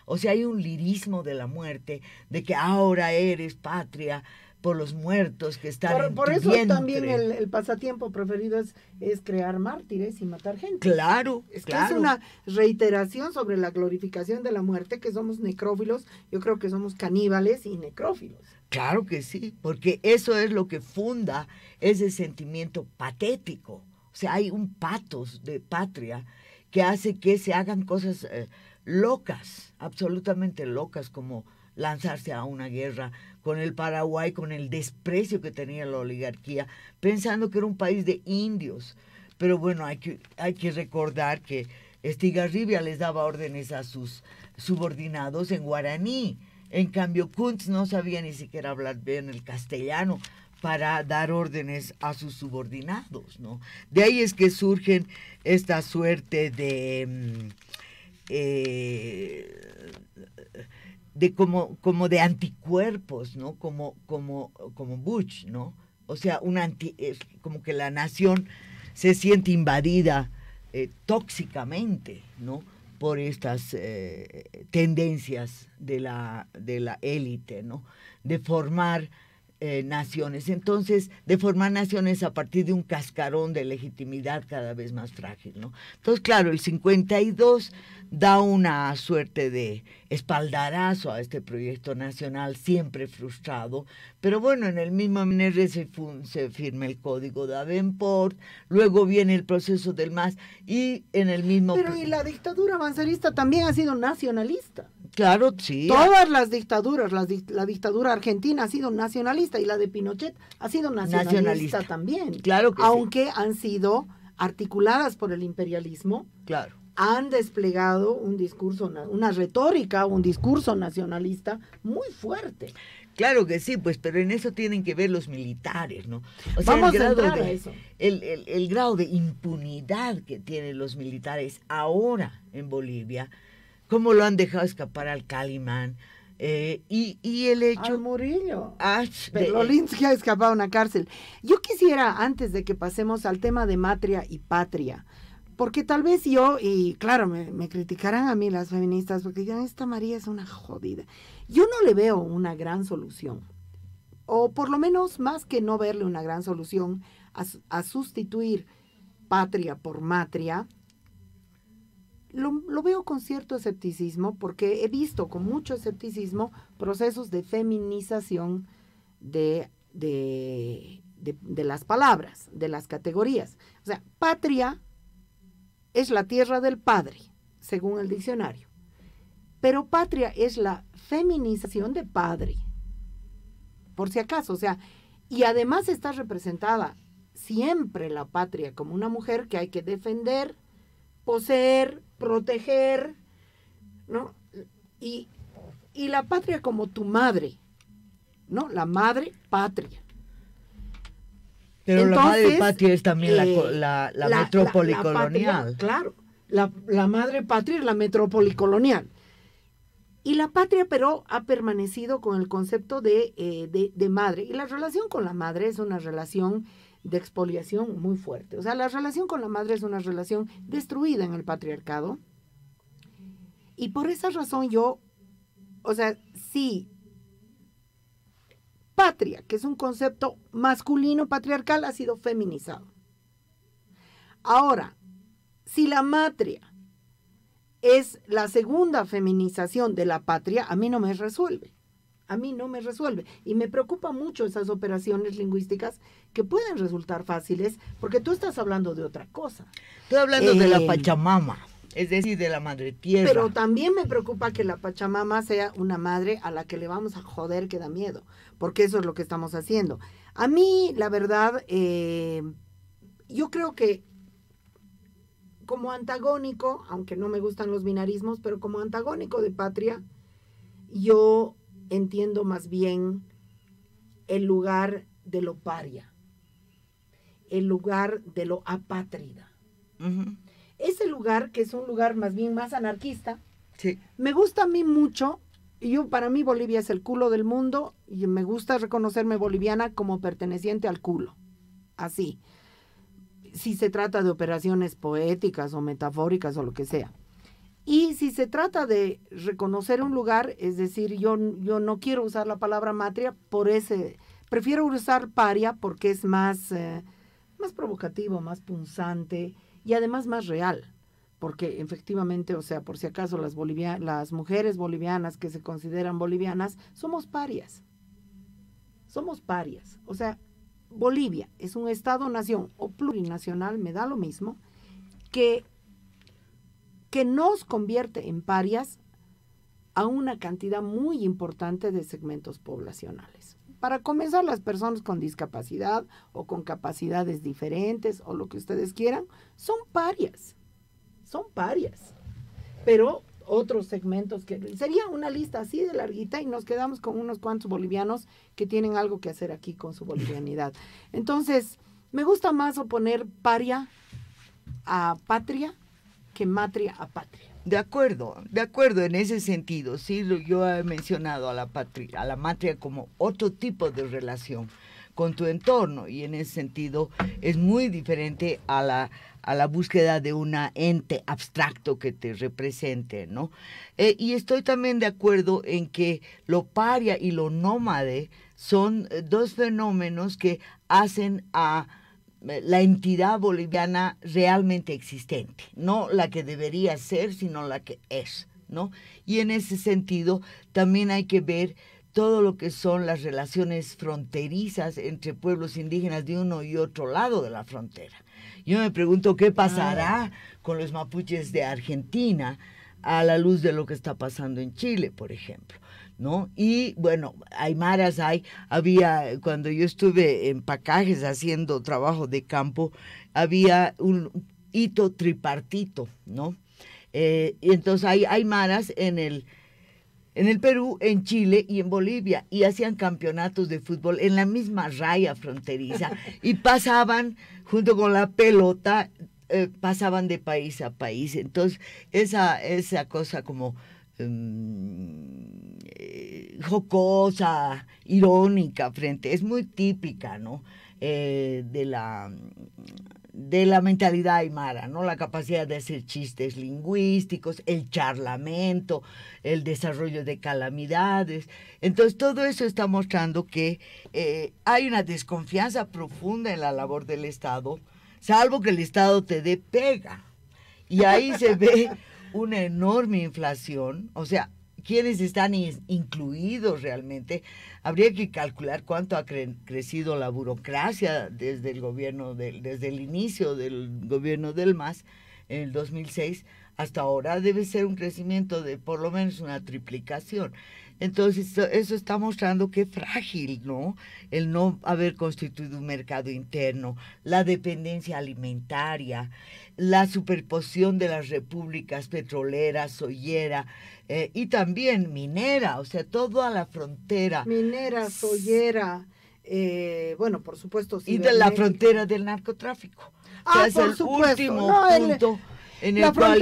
O sea, hay un lirismo de la muerte, de que ahora eres patria, por los muertos que están por, por eso también el, pasatiempo preferido es, es crear mártires y matar gente. Claro, es Que es una reiteración sobre la glorificación de la muerte, que somos necrófilos, yo creo que somos caníbales y necrófilos. Claro que sí, porque eso es lo que funda ese sentimiento patético. O sea, hay un patos de patria que hace que se hagan cosas eh, locas, absolutamente locas, como lanzarse a una guerra con el Paraguay, con el desprecio que tenía la oligarquía, pensando que era un país de indios. Pero bueno, hay que, hay que recordar que Estigarribia les daba órdenes a sus subordinados en guaraní. En cambio, Kuntz no sabía ni siquiera hablar bien el castellano para dar órdenes a sus subordinados, ¿no? De ahí es que surgen esta suerte de... Mm, eh, de como, como de anticuerpos, ¿no? Como, como, como Bush, ¿no? O sea, una anti, como que la nación se siente invadida eh, tóxicamente, ¿no? Por estas eh, tendencias de la, de la élite, ¿no? De formar eh, naciones. Entonces, de formar naciones a partir de un cascarón de legitimidad cada vez más frágil, ¿no? Entonces, claro, el 52 da una suerte de espaldarazo a este proyecto nacional siempre frustrado, pero bueno, en el mismo MNR se, se firma el código de Avenport, luego viene el proceso del MAS y en el mismo... Pero y la dictadura avanzarista también ha sido nacionalista. Claro, mm. sí. Todas las dictaduras, la, dictadura argentina ha sido nacionalista y la de Pinochet ha sido nacionalista, también. Claro que Aunque han sido articuladas por el imperialismo. Claro. Han desplegado un discurso, una retórica, un discurso nacionalista muy fuerte. Claro que sí, pues, pero en eso tienen que ver los militares, ¿no? Vamos a de, eso. el grado de impunidad que tienen los militares ahora en Bolivia cómo lo han dejado escapar al Calimán. Eh, y, el hecho. Al Murillo. Ah, Pero ha escapado a una cárcel. Yo quisiera, antes de que pasemos al tema de matria y patria, porque tal vez yo, y claro, me, criticarán a mí las feministas, porque dirán, esta María es una jodida. Yo no le veo una gran solución, o por lo menos más que no verle una gran solución a, a sustituir patria por matria, lo, veo con cierto escepticismo porque he visto con mucho escepticismo procesos de feminización de, de las palabras, de las categorías. O sea, patria es la tierra del padre, según el diccionario. Pero patria es la feminización de padre, por si acaso. O sea, y además está representada siempre la patria como una mujer que hay que defender, poseer, proteger, ¿no? Y, y la patria como tu madre, ¿no? La madre patria. Pero la madre patria es también la, eh, la, metrópoli colonial. claro, la, madre patria es la metrópoli colonial. Y la patria, pero ha permanecido con el concepto de, eh, de, de, madre. Y la relación con la madre es una relación de expoliación muy fuerte. O sea, la relación con la madre es una relación destruida en el patriarcado. Y por esa razón yo, o sea, sí, patria, que es un concepto masculino patriarcal, ha sido feminizado. Ahora, si la matria es la segunda feminización de la patria, a mí no me resuelve. A mí no me resuelve. Y me preocupa mucho esas operaciones lingüísticas que pueden resultar fáciles porque tú estás hablando de otra cosa. Estoy hablando de la eh, Pachamama, es decir, de la madre tierra. Pero también me preocupa que la Pachamama sea una madre a la que le vamos a joder que da miedo, porque eso es lo que estamos haciendo. A mí, la verdad, eh, yo creo que como antagónico, aunque no me gustan los binarismos, pero como antagónico de patria, yo entiendo más bien el lugar de lo paria el lugar de lo apátrida. Ese lugar, que es un lugar más bien más anarquista, me gusta a mí mucho. yo, para mí, Bolivia es el culo del mundo y me gusta reconocerme boliviana como perteneciente al culo. Así. Si se trata de operaciones poéticas o metafóricas o lo que sea. Y si se trata de reconocer un lugar, es decir, yo, yo no quiero usar la palabra matria por ese, prefiero usar paria porque es más eh, más provocativo, más punzante y además más real. Porque efectivamente, o sea, por si acaso las, las mujeres bolivianas que se consideran bolivianas, somos parias. Somos parias. O sea, Bolivia es un Estado-nación o plurinacional, me da lo mismo, que, que nos convierte en parias a una cantidad muy importante de segmentos poblacionales. Para comenzar, las personas con discapacidad o con capacidades diferentes o lo que ustedes quieran, son parias, son parias. Pero otros segmentos que sería una lista así de larguita y nos quedamos con unos cuantos bolivianos que tienen algo que hacer aquí con su bolivianidad. <laughs> Entonces, me gusta más oponer paria a patria que matria a patria. De acuerdo, de acuerdo en ese sentido, sí, yo he mencionado a la patria, a la matria como otro tipo de relación con tu entorno y en ese sentido es muy diferente a la, a la búsqueda de un ente abstracto que te represente, ¿no? Eh, y estoy también de acuerdo en que lo paria y lo nómade son eh, dos fenómenos que hacen a la entidad boliviana realmente existente, no la que debería ser, sino la que es, ¿no? Y en ese sentido también hay que ver todo lo que son las relaciones fronterizas entre pueblos indígenas de uno y otro lado de la frontera. Yo me pregunto qué pasará ah. con los mapuches de Argentina a la luz de lo que está pasando en Chile, por ejemplo. ¿no? Y bueno, maras hay, había, cuando yo estuve en pacajes haciendo trabajo de campo, había un hito tripartito, ¿no? Eh, y entonces hay maras en el, en el Perú, en Chile y en Bolivia, y hacían campeonatos de fútbol en la misma raya fronteriza, y pasaban junto con la pelota, eh, pasaban de país a país. Entonces, esa, esa cosa como... Em, eh, jocosa, irónica frente, es muy típica, ¿no? Eh, de la de la mentalidad aymara, ¿no? La capacidad de hacer chistes lingüísticos, el charlamento, el desarrollo de calamidades. Entonces, todo eso está mostrando que eh, hay una desconfianza profunda en la labor del Estado, salvo que el Estado te dé pega. Y ahí se ve <laughs> una enorme inflación, o sea, quienes están incluidos realmente. Habría que calcular cuánto ha crecido la burocracia desde el gobierno, del, desde el inicio del gobierno del MAS en el 2006 hasta ahora. Debe ser un crecimiento de por lo menos una triplicación. Entonces, eso está mostrando qué frágil, ¿no? El no haber constituido un mercado interno, la dependencia alimentaria, la superposición de las repúblicas petroleras, soyera, eh, y también minera, o sea, toda la frontera. Minera, soyera, eh, bueno, por supuesto. Y de la frontera del narcotráfico. Ah, es el último punto en el cual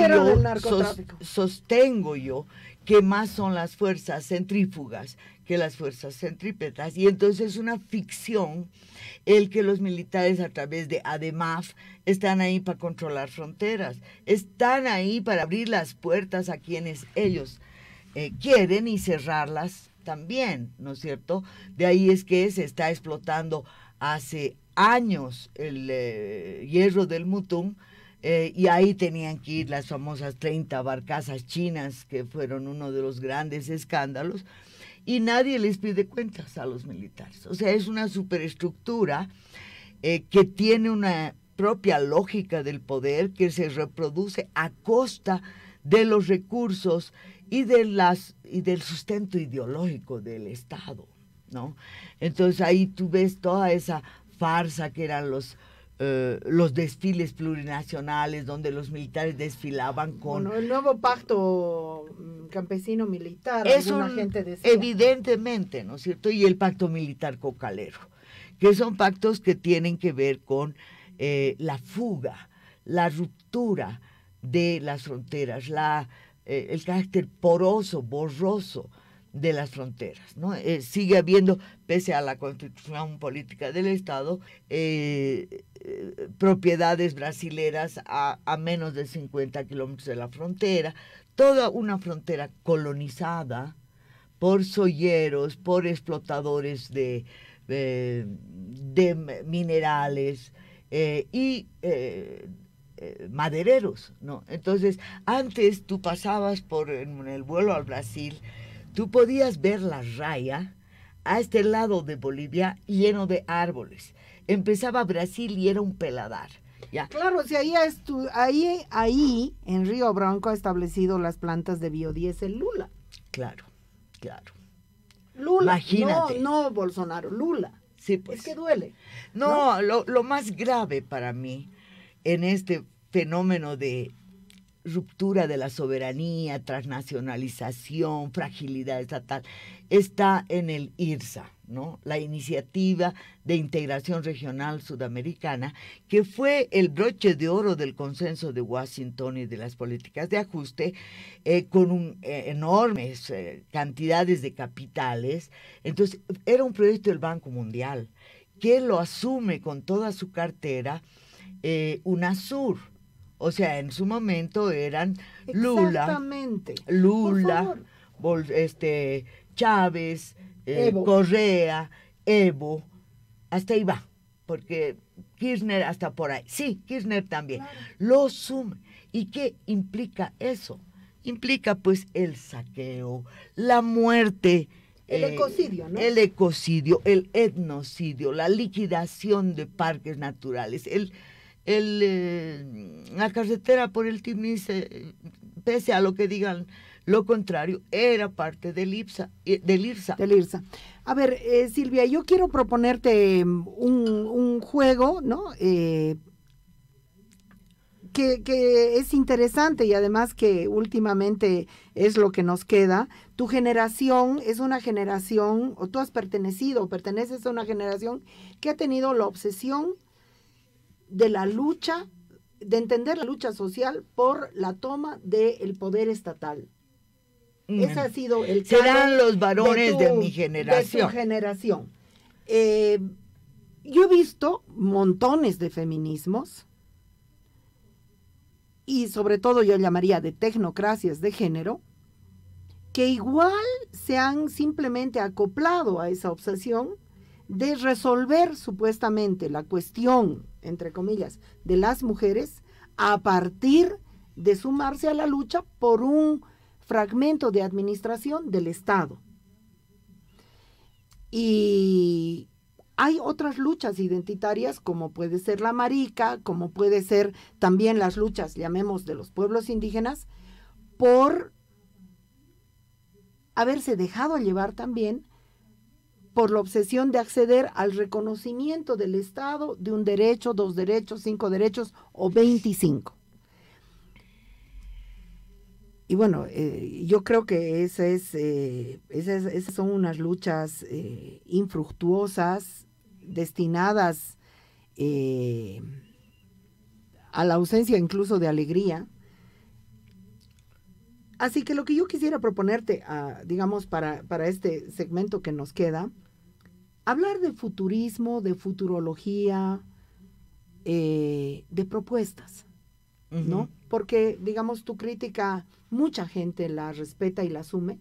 yo sostengo yo que más son las fuerzas centrífugas que las fuerzas centrípetas. Y entonces es una ficción el que los militares a través de ADEMAF están ahí para controlar fronteras, están ahí para abrir las puertas a quienes ellos eh, quieren y cerrarlas también, ¿no es cierto? De ahí es que se está explotando hace años el eh, hierro del Mutum eh, y ahí tenían que ir las famosas 30 barcazas chinas, que fueron uno de los grandes escándalos, y nadie les pide cuentas a los militares. O sea, es una superestructura eh, que tiene una propia lógica del poder que se reproduce a costa de los recursos y, de las, y del sustento ideológico del Estado, ¿no? Entonces ahí tú ves toda esa farsa que eran los eh, los desfiles plurinacionales donde los militares desfilaban con el nuevo pacto mm, campesino militar es gente decía. evidentemente no es cierto y el pacto militar cocalero que son pactos que tienen que ver con eh, la fuga la ruptura de las fronteras la eh, el carácter poroso borroso de las fronteras. ¿no? Eh, sigue habiendo, pese a la constitución política del Estado, eh, eh, propiedades brasileras a, menos de 50 kilómetros de la frontera, toda una frontera colonizada por solleros, por explotadores de, de, minerales y madereros. ¿no? Entonces, antes tú pasabas por el vuelo al Brasil, Tú podías ver la raya a este lado de Bolivia lleno de árboles. Empezaba Brasil y era un peladar. ¿ya? Claro, si ahí, ahí, ahí en Río Branco ha establecido las plantas de biodiesel Lula. Claro, claro. Lula, Imagínate. no, no Bolsonaro, Lula. Sí, pues. Es que duele. No, lo, más grave para mí en este fenómeno de ruptura de la soberanía, transnacionalización, fragilidad estatal, está en el IRSA, ¿no? la iniciativa de integración regional sudamericana, que fue el broche de oro del consenso de Washington y de las políticas de ajuste, eh, con eh, enormes eh, cantidades de capitales. Entonces, era un proyecto del Banco Mundial, que lo asume con toda su cartera UNASUR o sea, en su momento eran Lula, Lula, este, Chávez, eh, Correa, Evo, hasta ahí va, porque Kirchner hasta por ahí. Sí, Kirchner también. los Lo ¿Y qué implica eso? Implica pues el saqueo, la muerte. El eh, ecocidio, ¿no? El ecocidio, el etnocidio, la liquidación de parques naturales, el el, eh, la carretera por el Timnice eh, pese a lo que digan lo contrario, era parte del, eh, del IRSA. Del IRSA. A ver, Silvia, yo quiero proponerte em, un, juego, ¿no? Que, que, es interesante y además que últimamente es lo que nos queda. Tu generación es una generación, o tú has pertenecido, perteneces a una generación que ha tenido la obsesión de la lucha, de entender la lucha social por la toma del poder estatal. Ese ha sido el Serán los varones de, mi generación. generación. Eh, yo he visto montones de feminismos y sobre todo yo llamaría de tecnocracias de género, que igual se han simplemente acoplado a esa obsesión de resolver supuestamente la cuestión entre comillas, de las mujeres a partir de sumarse a la lucha por un fragmento de administración del Estado. Y hay otras luchas identitarias como puede ser la marica, como puede ser también las luchas, llamemos, de los pueblos indígenas, por haberse dejado llevar también por la obsesión de acceder al reconocimiento del Estado de un derecho, dos derechos, cinco derechos o 25. Y bueno, eh, yo creo que eh, esas, son unas luchas eh, infructuosas destinadas a la ausencia incluso de alegría. Así que lo que yo quisiera proponerte, ah, digamos, para, para este segmento que nos queda, Hablar de futurismo, de futurología, eh, de propuestas, ¿no? Porque, digamos, tu crítica, mucha gente la respeta y la asume.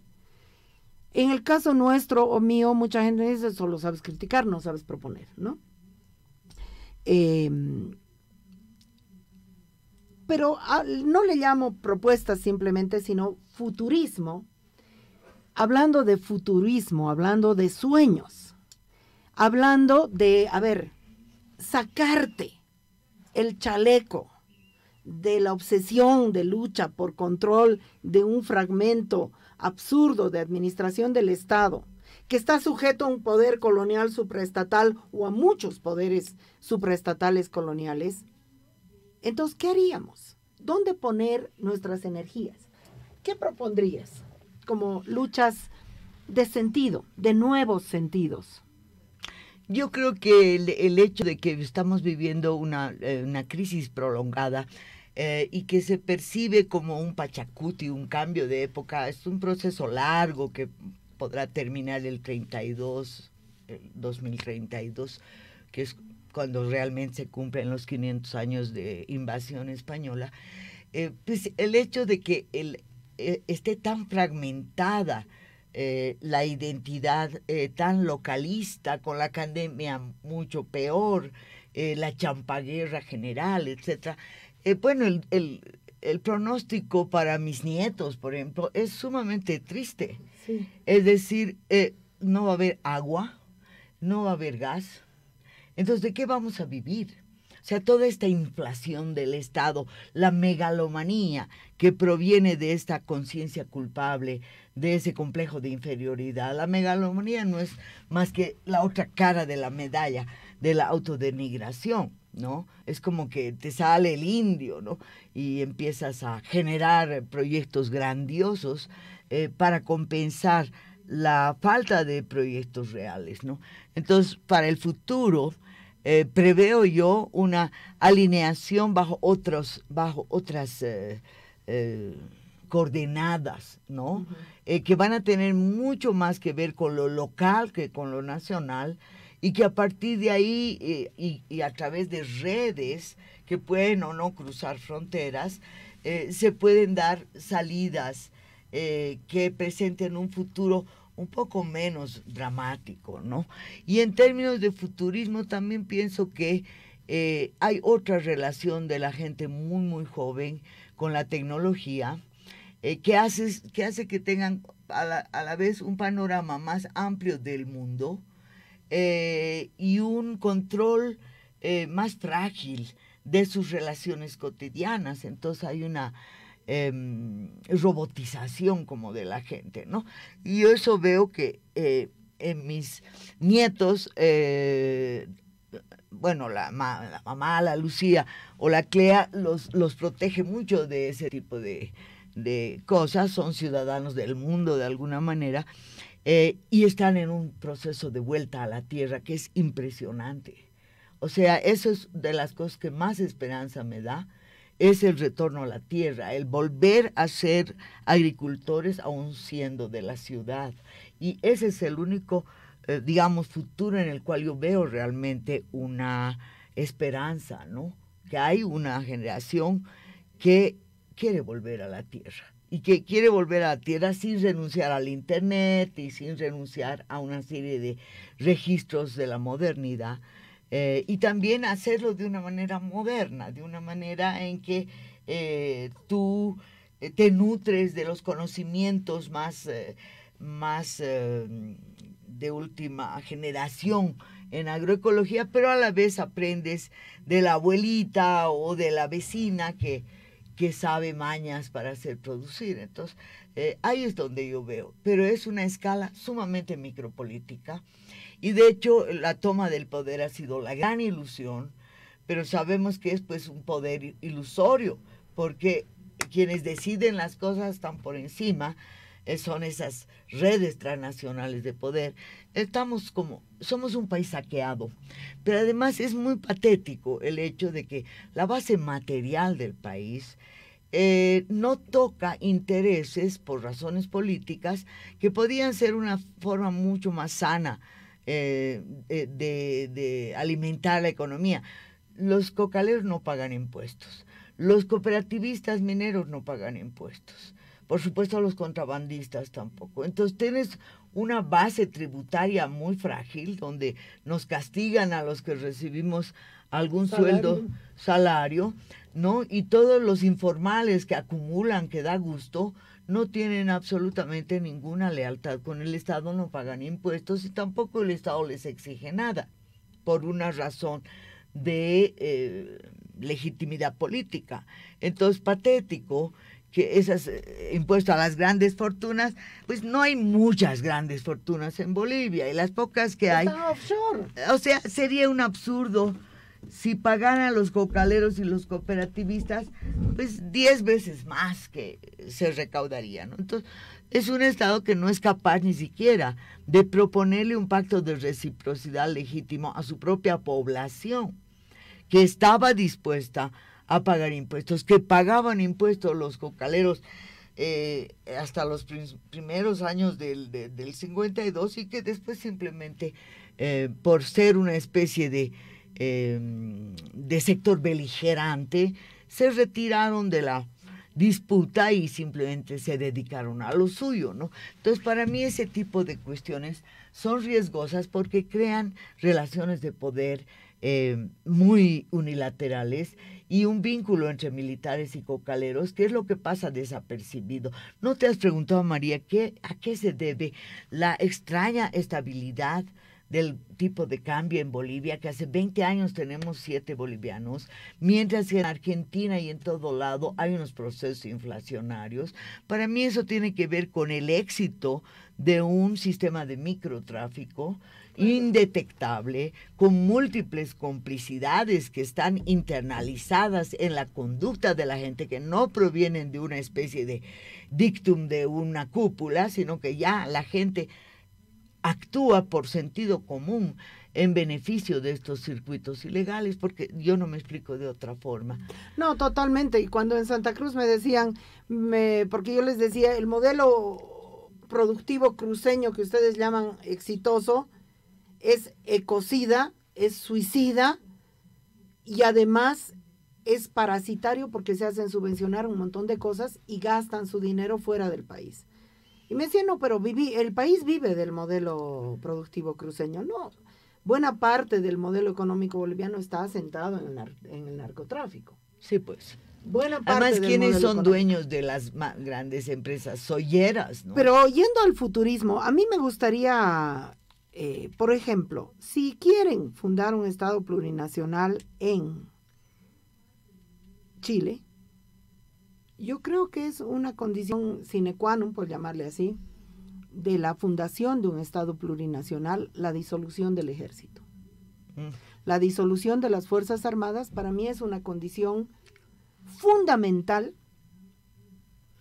En el caso nuestro o mío, mucha gente dice, solo sabes criticar, no sabes proponer, ¿no? Em, pero no le llamo propuestas simplemente, sino futurismo. Hablando de futurismo, hablando de sueños, hablando de, a ver, sacarte el chaleco de la obsesión de lucha por control de un fragmento absurdo de administración del Estado que está sujeto a un poder colonial supraestatal o a muchos poderes supraestatales coloniales, entonces, ¿qué haríamos? ¿Dónde poner nuestras energías? ¿Qué propondrías como luchas de sentido, de nuevos sentidos? Yo creo que el, hecho de que estamos viviendo una, eh, crisis prolongada eh, y que se percibe como un pachacuti, un cambio de época, es un proceso largo que podrá terminar el 32, 2032, que es cuando realmente se cumplen los 500 años de invasión española, eh, pues el hecho de que esté tan fragmentada eh, la identidad eh, tan localista, con la pandemia mucho peor, eh, la champaguerra general, etc. bueno, el, pronóstico para mis nietos, por ejemplo, es sumamente triste. Es decir, no va a haber agua, no va a haber gas. Entonces, ¿de qué vamos a vivir? O sea, toda esta inflación del Estado, la megalomanía que proviene de esta conciencia culpable, de ese complejo de inferioridad. La megalomanía no es más que la otra cara de la medalla de la autodenigración, ¿no? Es como que te sale el indio, ¿no? Y empiezas a generar proyectos grandiosos eh, para compensar la falta de proyectos reales, ¿no? Entonces, para el futuro, eh, preveo yo una alineación bajo otros, bajo otras... Eh, coordenadas, ¿no? Eh, que van a tener mucho más que ver con lo local que con lo nacional y que a partir de ahí eh, y, a través de redes que pueden o no cruzar fronteras, eh, se pueden dar salidas que presenten un futuro un poco menos dramático, ¿no? Y en términos de futurismo también pienso que hay otra relación de la gente muy, muy joven con la tecnología eh, que, hace, que, tengan a la, vez un panorama más amplio del mundo eh, y un control eh, más frágil de sus relaciones cotidianas. Entonces hay una em, robotización como de la gente, ¿no? Y yo eso veo que en mis nietos bueno, la, mamá, la Lucía o la Clea los protege mucho de ese tipo de, de cosas, son ciudadanos del mundo de alguna manera, eh, y están en un proceso de vuelta a la tierra que es impresionante. O sea, eso es de las cosas que más esperanza me da, es el retorno a la tierra, el volver a ser agricultores aún siendo de la ciudad. Y ese es el único, eh, digamos, futuro en el cual yo veo realmente una esperanza, ¿no? Que hay una generación que quiere volver a la tierra y que quiere volver a la tierra sin renunciar al Internet y sin renunciar a una serie de registros de la modernidad eh, y también hacerlo de una manera moderna, de una manera en que eh, tú eh, te nutres de los conocimientos más, más de última generación en agroecología, pero a la vez aprendes de la abuelita o de la vecina que que sabe mañas para hacer producir. Entonces, eh, ahí es donde yo veo, pero es una escala sumamente micropolítica y de hecho la toma del poder ha sido la gran ilusión, pero sabemos que es pues un poder ilusorio, porque quienes deciden las cosas están por encima eh, son esas redes transnacionales de poder. Estamos como, somos un país saqueado, pero además es muy patético el hecho de que la base material del país eh, no toca intereses por razones políticas que podían ser una forma mucho más sana eh, de, de alimentar la economía. Los cocaleros no pagan impuestos. Los cooperativistas mineros no pagan impuestos por supuesto a los contrabandistas tampoco. Entonces tienes una base tributaria muy frágil donde nos castigan a los que recibimos algún sueldo, salario, ¿no? Y todos los informales que acumulan, que da gusto, no tienen absolutamente ninguna lealtad con el Estado, no pagan impuestos y tampoco el Estado les exige nada por una razón de eh, legitimidad política. Entonces, patético que esas eh, impuestas a las grandes fortunas, pues no hay muchas grandes fortunas en Bolivia y las pocas que hay. O sea, sería un absurdo si pagaran a los cocaleros y los cooperativistas, pues 10 veces más que se recaudaría. Entonces, es un Estado que no es capaz ni siquiera de proponerle un pacto de reciprocidad legítimo a su propia población, que estaba dispuesta a a pagar impuestos, que pagaban impuestos los cocaleros eh, hasta los primeros años del, 52 y que después simplemente eh, por ser una especie de, em, de sector beligerante, se retiraron de la disputa y simplemente se dedicaron a lo suyo, ¿no? Entonces, para mí ese tipo de cuestiones son riesgosas porque crean relaciones de poder eh, muy unilaterales y un vínculo entre militares y cocaleros, que es lo que pasa desapercibido. ¿No te has preguntado, María, qué, a qué se debe la extraña estabilidad? del tipo de cambio en Bolivia, que hace 20 años tenemos siete bolivianos, mientras que en Argentina y en todo lado hay unos procesos inflacionarios. Para mí eso tiene que ver con el éxito de un sistema de microtráfico indetectable, con múltiples complicidades que están internalizadas en la conducta de la gente, que no provienen de una especie de dictum de una cúpula, sino que ya la gente actúa por sentido común en beneficio de estos circuitos ilegales, porque yo no me explico de otra forma. No, totalmente. Y cuando en Santa Cruz me decían, porque yo les decía, el modelo productivo cruceño que ustedes llaman exitoso, es ecocida, es suicida y además es parasitario porque se hacen subvencionar un montón de cosas y gastan su dinero fuera del país. Y me decían, no, pero el país vive del modelo productivo cruceño. No, buena parte del modelo económico boliviano está asentado en el, narcotráfico. Sí, pues. Buena parte Además, quienes son dueños de las más grandes empresas? Solleras, ¿no? Pero yendo al futurismo, a mí me gustaría eh, por ejemplo, si quieren fundar un Estado plurinacional en Chile, yo creo que es una condición sine qua non, por llamarle así, de la fundación de un Estado plurinacional, la disolución del ejército. Mm. La disolución de las Fuerzas Armadas para mí es una condición fundamental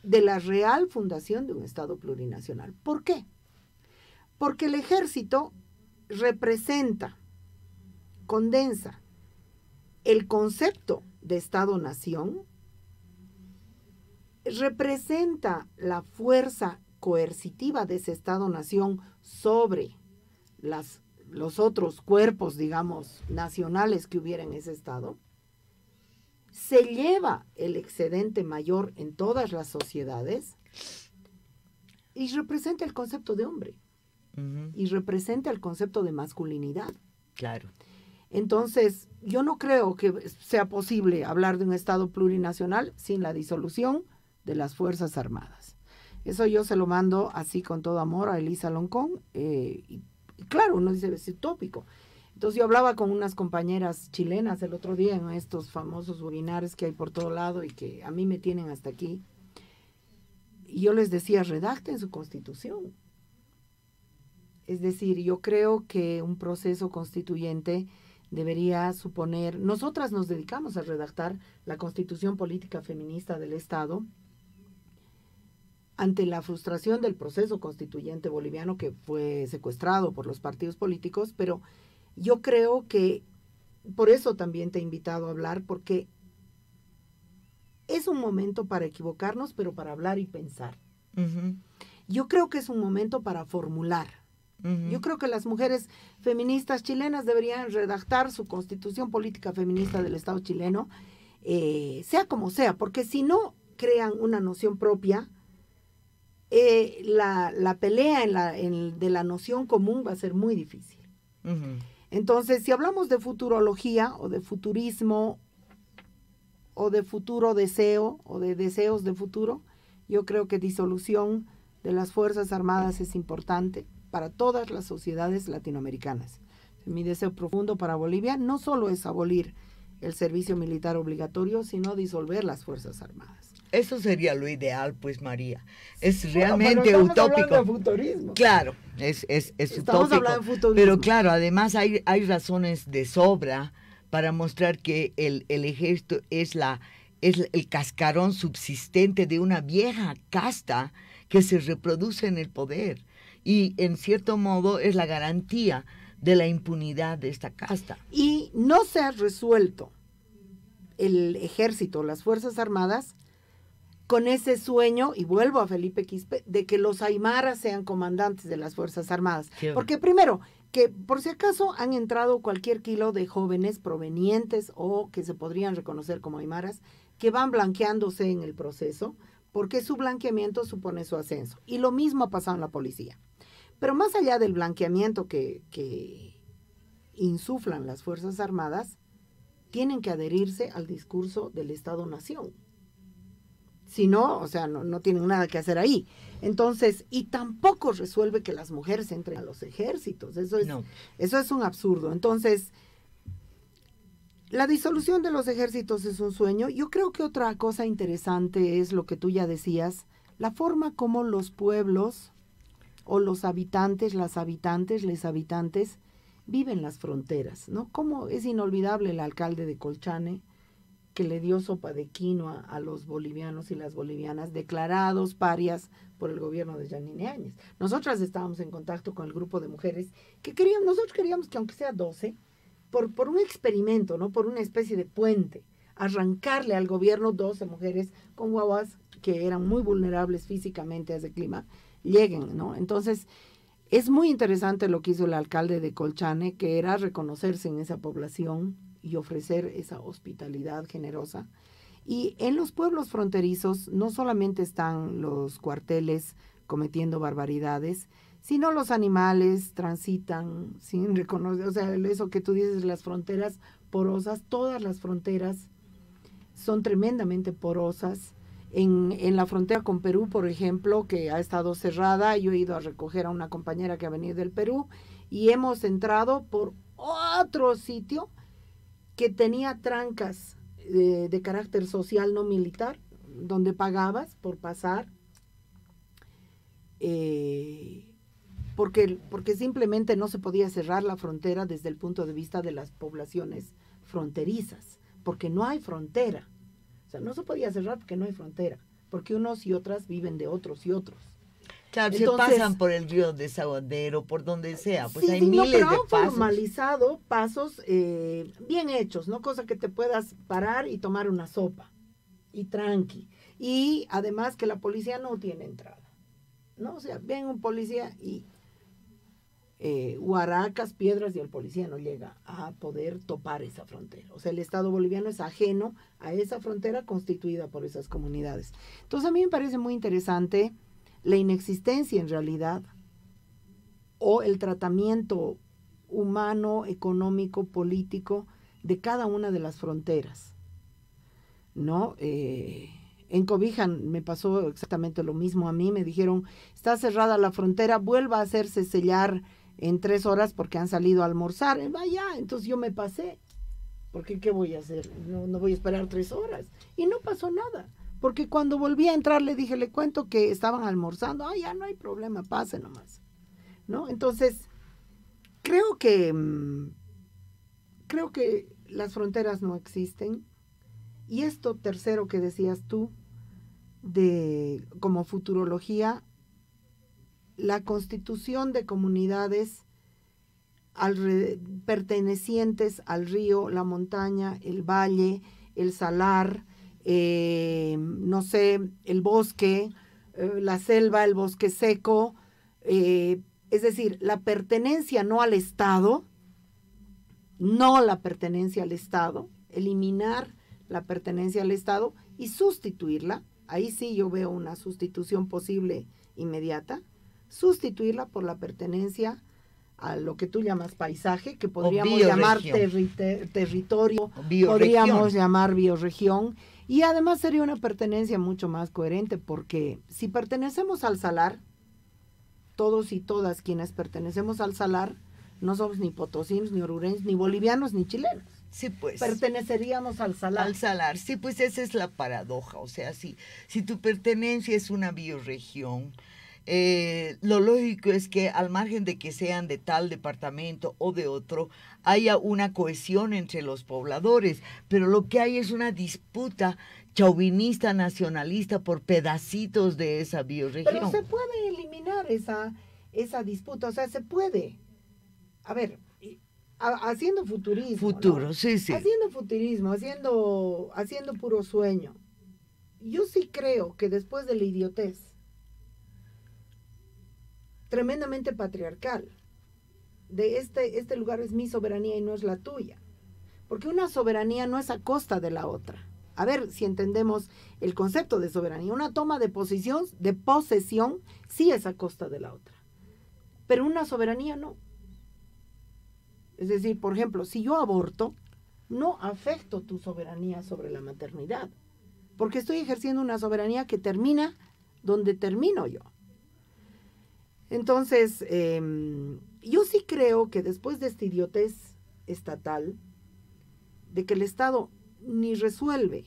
de la real fundación de un Estado plurinacional. ¿Por qué? porque el ejército representa, condensa el concepto de Estado-nación, representa la fuerza coercitiva de ese Estado-nación sobre los otros cuerpos, digamos, nacionales que hubiera en ese Estado, se lleva el excedente mayor en todas las sociedades y representa el concepto de hombre y representa el concepto de masculinidad. Claro. Entonces, yo no creo que sea posible hablar de un Estado plurinacional sin la disolución de las Fuerzas Armadas. Eso yo se lo mando así con todo amor a Elisa Loncón. Eh, y, claro, uno dice, es utópico. Entonces yo hablaba con unas compañeras chilenas el otro día en estos famosos webinars que hay por todo lado y que a mí me tienen hasta aquí. Y yo les decía, redacten su constitución. Es decir, yo creo que un proceso constituyente debería suponer, nosotras nos dedicamos a redactar la constitución política feminista del Estado ante la frustración del proceso constituyente boliviano que fue secuestrado por los partidos políticos, pero yo creo que por eso también te he invitado a hablar, porque es un momento para equivocarnos, pero para hablar y pensar. Yo creo que es un momento para formular yo creo que las mujeres feministas chilenas deberían redactar su constitución política feminista del Estado chileno, eh, sea como sea, porque si no crean una noción propia, eh, la, pelea en la, de la noción común va a ser muy difícil. Entonces, si hablamos de futurología o de futurismo o de futuro deseo o de deseos de futuro, yo creo que disolución de las Fuerzas Armadas es importante para todas las sociedades latinoamericanas. Mi deseo profundo para Bolivia no solo es abolir el servicio militar obligatorio, sino disolver las Fuerzas Armadas. Eso sería lo ideal, pues María. Es realmente utópico. futurismo. Claro, es, es, estamos utópico. Hablando de futurismo. Pero claro, además hay, hay razones de sobra para mostrar que el, el ejército es, la, es el cascarón subsistente de una vieja casta que se reproduce en el poder y en cierto modo es la garantía de la impunidad de esta casta. Y no se ha resuelto el ejército, las Fuerzas Armadas, con ese sueño, y vuelvo a Felipe Quispe, de que los aymaras sean comandantes de las Fuerzas Armadas. Porque primero, que por si acaso han entrado cualquier kilo de jóvenes provenientes o que se podrían reconocer como aymaras, que van blanqueándose en el proceso, porque su blanqueamiento supone su ascenso. Y lo mismo ha pasado en la policía. Pero más allá del blanqueamiento que, insuflan las Fuerzas Armadas, tienen que adherirse al discurso del Estado-Nación. Si no, o sea, no, tienen nada que hacer ahí. Entonces, y tampoco resuelve que las mujeres entren a los ejércitos. Eso eso es un absurdo. Entonces, la disolución de los ejércitos es un sueño. Yo creo que otra cosa interesante es lo que tú ya decías, la forma como los pueblos o los habitantes, las habitantes, les habitantes, viven las fronteras, ¿no? Como es inolvidable el alcalde de Colchane que le dio sopa de quinoa a los bolivianos y las bolivianas declarados parias por el gobierno de Janine Áñez. Nosotras estábamos en contacto con el grupo de mujeres que querían, nosotros queríamos que aunque sea 12, por, por un experimento, ¿no? Por una especie de puente, arrancarle al gobierno 12 mujeres con guaguas que eran muy vulnerables físicamente a ese clima lleguen, ¿no? Entonces, es muy interesante lo que hizo el alcalde de Colchane, que era reconocerse en esa población y ofrecer esa hospitalidad generosa. Y en los pueblos fronterizos no solamente están los cuarteles cometiendo barbaridades, sino los animales transitan sin reconocer, o sea, eso que tú dices, las fronteras porosas, todas las fronteras son tremendamente porosas en, la frontera con Perú, por ejemplo, que ha estado cerrada, yo he ido a recoger a una compañera que ha venido del Perú y hemos entrado por otro sitio que tenía trancas eh, de, carácter social no militar, donde pagabas por pasar, eh, porque, porque simplemente no se podía cerrar la frontera desde el punto de vista de las poblaciones fronterizas, porque no hay frontera o sea, no se podía cerrar porque no hay frontera, porque unos y otras viven de otros y otros. Claro, pasan por el río de por donde sea, pues hay miles no, de pasos. formalizado pasos eh, bien hechos, ¿no? Cosa que te puedas parar y tomar una sopa y tranqui. Y además que la policía no tiene entrada, ¿no? O sea, ven un policía y eh, Huaracas, Piedras y el policía no llega a poder topar esa frontera. O sea, el Estado boliviano es ajeno a esa frontera constituida por esas comunidades. Entonces a mí me parece muy interesante la inexistencia en realidad o el tratamiento humano, económico, político de cada una de las fronteras. ¿No? Eh, en Cobijan me pasó exactamente lo mismo a mí, me dijeron, está cerrada la frontera, vuelva a hacerse sellar en tres horas porque han salido a almorzar. Eh, vaya, entonces yo me pasé. Porque ¿qué voy a hacer? No, voy a esperar tres horas. Y no pasó nada. Porque cuando volví a entrar le dije, le cuento que estaban almorzando. Ah, ya no hay problema, pase nomás. ¿No? Entonces, creo que, mm, creo que las fronteras no existen. Y esto tercero que decías tú, de como futurología, la constitución de comunidades pertenecientes al río, la montaña, el valle, el salar, eh, no sé, el bosque, eh, la selva, el bosque seco, eh, es decir, la pertenencia no al Estado, no la pertenencia al Estado, eliminar la pertenencia al Estado y sustituirla. Ahí sí yo veo una sustitución posible inmediata sustituirla por la pertenencia a lo que tú llamas paisaje, que podríamos llamar territorio, podríamos llamar bioregión, y además sería una pertenencia mucho más coherente, porque si pertenecemos al salar, todos y todas quienes pertenecemos al salar, no somos ni potosinos, ni orureños, ni bolivianos, ni chilenos. Sí, pues. Perteneceríamos al salar. Al salar, sí, pues esa es la paradoja. O sea, si, si tu pertenencia es una bioregión, eh, lo lógico es que al margen de que sean de tal departamento o de otro, haya una cohesión entre los pobladores, pero lo que hay es una disputa chauvinista, nacionalista por pedacitos de esa bioregión. Pero se puede eliminar esa, esa disputa, o sea, se puede. A ver, haciendo futurismo. Futuro, sí, sí. Haciendo futurismo, haciendo, haciendo puro sueño. Yo sí creo que después de la idiotez tremendamente patriarcal. De este, este lugar es mi soberanía y no es la tuya. Porque una soberanía no es a costa de la otra. A ver si entendemos el concepto de soberanía. Una toma de posición, de posesión, sí es a costa de la otra. Pero una soberanía no. Es decir, por ejemplo, si yo aborto, no afecto tu soberanía sobre la maternidad, porque estoy ejerciendo una soberanía que termina donde termino yo. Entonces, em, yo sí creo que después de esta idiotez estatal, de que el Estado ni resuelve,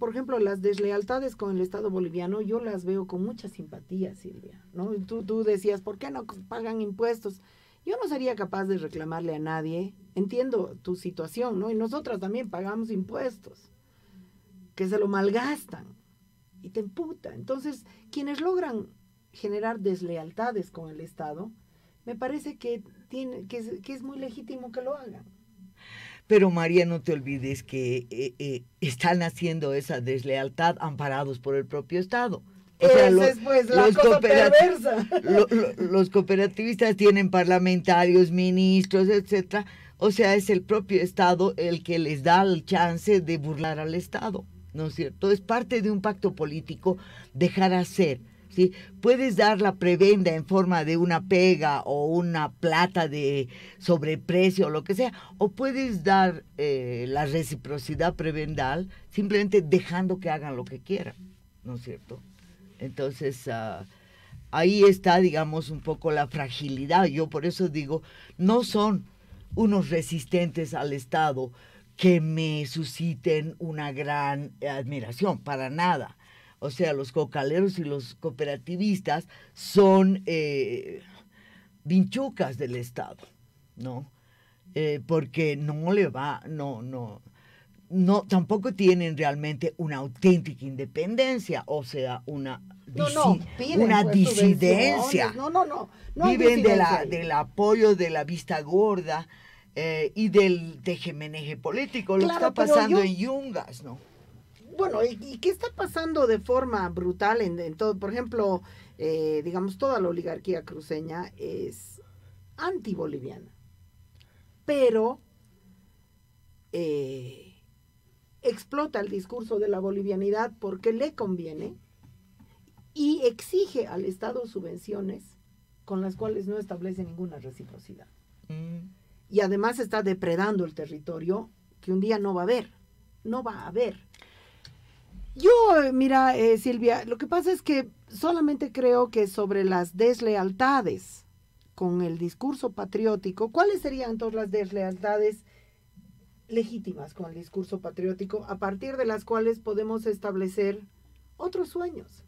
por ejemplo, las deslealtades con el Estado boliviano, yo las veo con mucha simpatía, Silvia. ¿no? Tú, decías, ¿por qué no pagan impuestos? Yo no sería capaz de reclamarle a nadie. Entiendo tu situación, ¿no? Y nosotras también pagamos impuestos, que se lo malgastan y te emputa. Entonces, quienes logran generar deslealtades con el Estado, me parece que, tiene, que, es, muy legítimo que lo hagan. Pero María, no te olvides que eh, eh, están haciendo esa deslealtad amparados por el propio Estado. Esa es pues la cosa perversa. los cooperativistas tienen parlamentarios, ministros, etcétera. O sea, es el propio Estado el que les da el chance de burlar al Estado, ¿no es cierto? Es parte de un pacto político dejar hacer Puedes dar la prebenda en forma de una pega o una plata de sobreprecio o lo que sea, o puedes dar eh, la reciprocidad prebendal simplemente dejando que hagan lo que quieran, ¿no es cierto? Entonces, ah, ahí está, digamos, un poco la fragilidad. Yo por eso digo, no son unos resistentes al Estado que me susciten una gran admiración, para nada o sea, los cocaleros y los cooperativistas son eh, vinchucas del Estado, ¿no? Eh, porque no le va, no, no, no, tampoco tienen realmente una auténtica independencia, o sea, una, no, no, una pues disidencia. No, no, no. Viven del apoyo de la vista gorda eh, y del tejemeneje político, lo que está pasando en Yungas, ¿no? bueno, ¿y, qué está pasando de forma brutal en, todo? Por ejemplo, eh, digamos, toda la oligarquía cruceña es antiboliviana, pero eh, explota el discurso de la bolivianidad porque le conviene y exige al Estado subvenciones con las cuales no establece ninguna reciprocidad. Mm. Y además está depredando el territorio que un día no va a haber, no va a haber. Yo, mira, eh, Silvia, lo que pasa es que solamente creo que sobre las deslealtades con el discurso patriótico, ¿cuáles serían todas las deslealtades legítimas con el discurso patriótico a partir de las cuales podemos establecer otros sueños?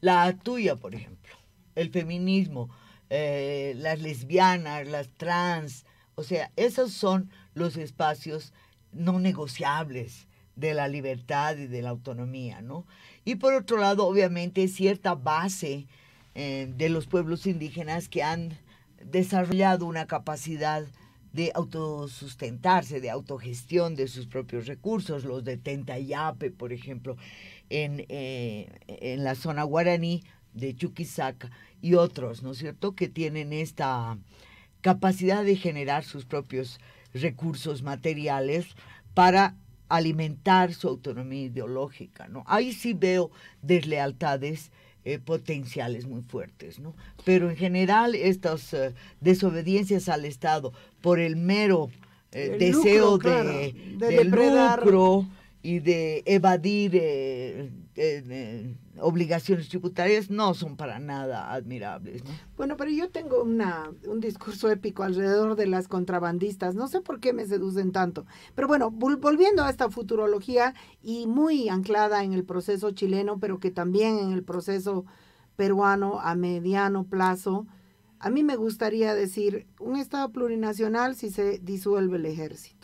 La tuya, por ejemplo, el feminismo, eh, las lesbianas, las trans, o sea, esos son los espacios no negociables de la libertad y de la autonomía, ¿no? Y por otro lado, obviamente, cierta base eh, de los pueblos indígenas que han desarrollado una capacidad de autosustentarse, de autogestión de sus propios recursos, los de Tentayape, por ejemplo, en, eh, en la zona guaraní de Chuquisaca y otros, ¿no es cierto?, que tienen esta capacidad de generar sus propios recursos materiales para alimentar su autonomía ideológica, ¿no? Ahí sí veo deslealtades eh, potenciales muy fuertes, ¿no? Pero en general estas eh, desobediencias al Estado por el mero eh, deseo de, de lucro, y de evadir eh, eh, obligaciones tributarias no son para nada admirables. Bueno, pero yo tengo una, un discurso épico alrededor de las contrabandistas. No sé por qué me seducen tanto. Pero bueno, volviendo a esta futurología y muy anclada en el proceso chileno, pero que también en el proceso peruano a mediano plazo, a mí me gustaría decir, un Estado plurinacional si se disuelve el ejército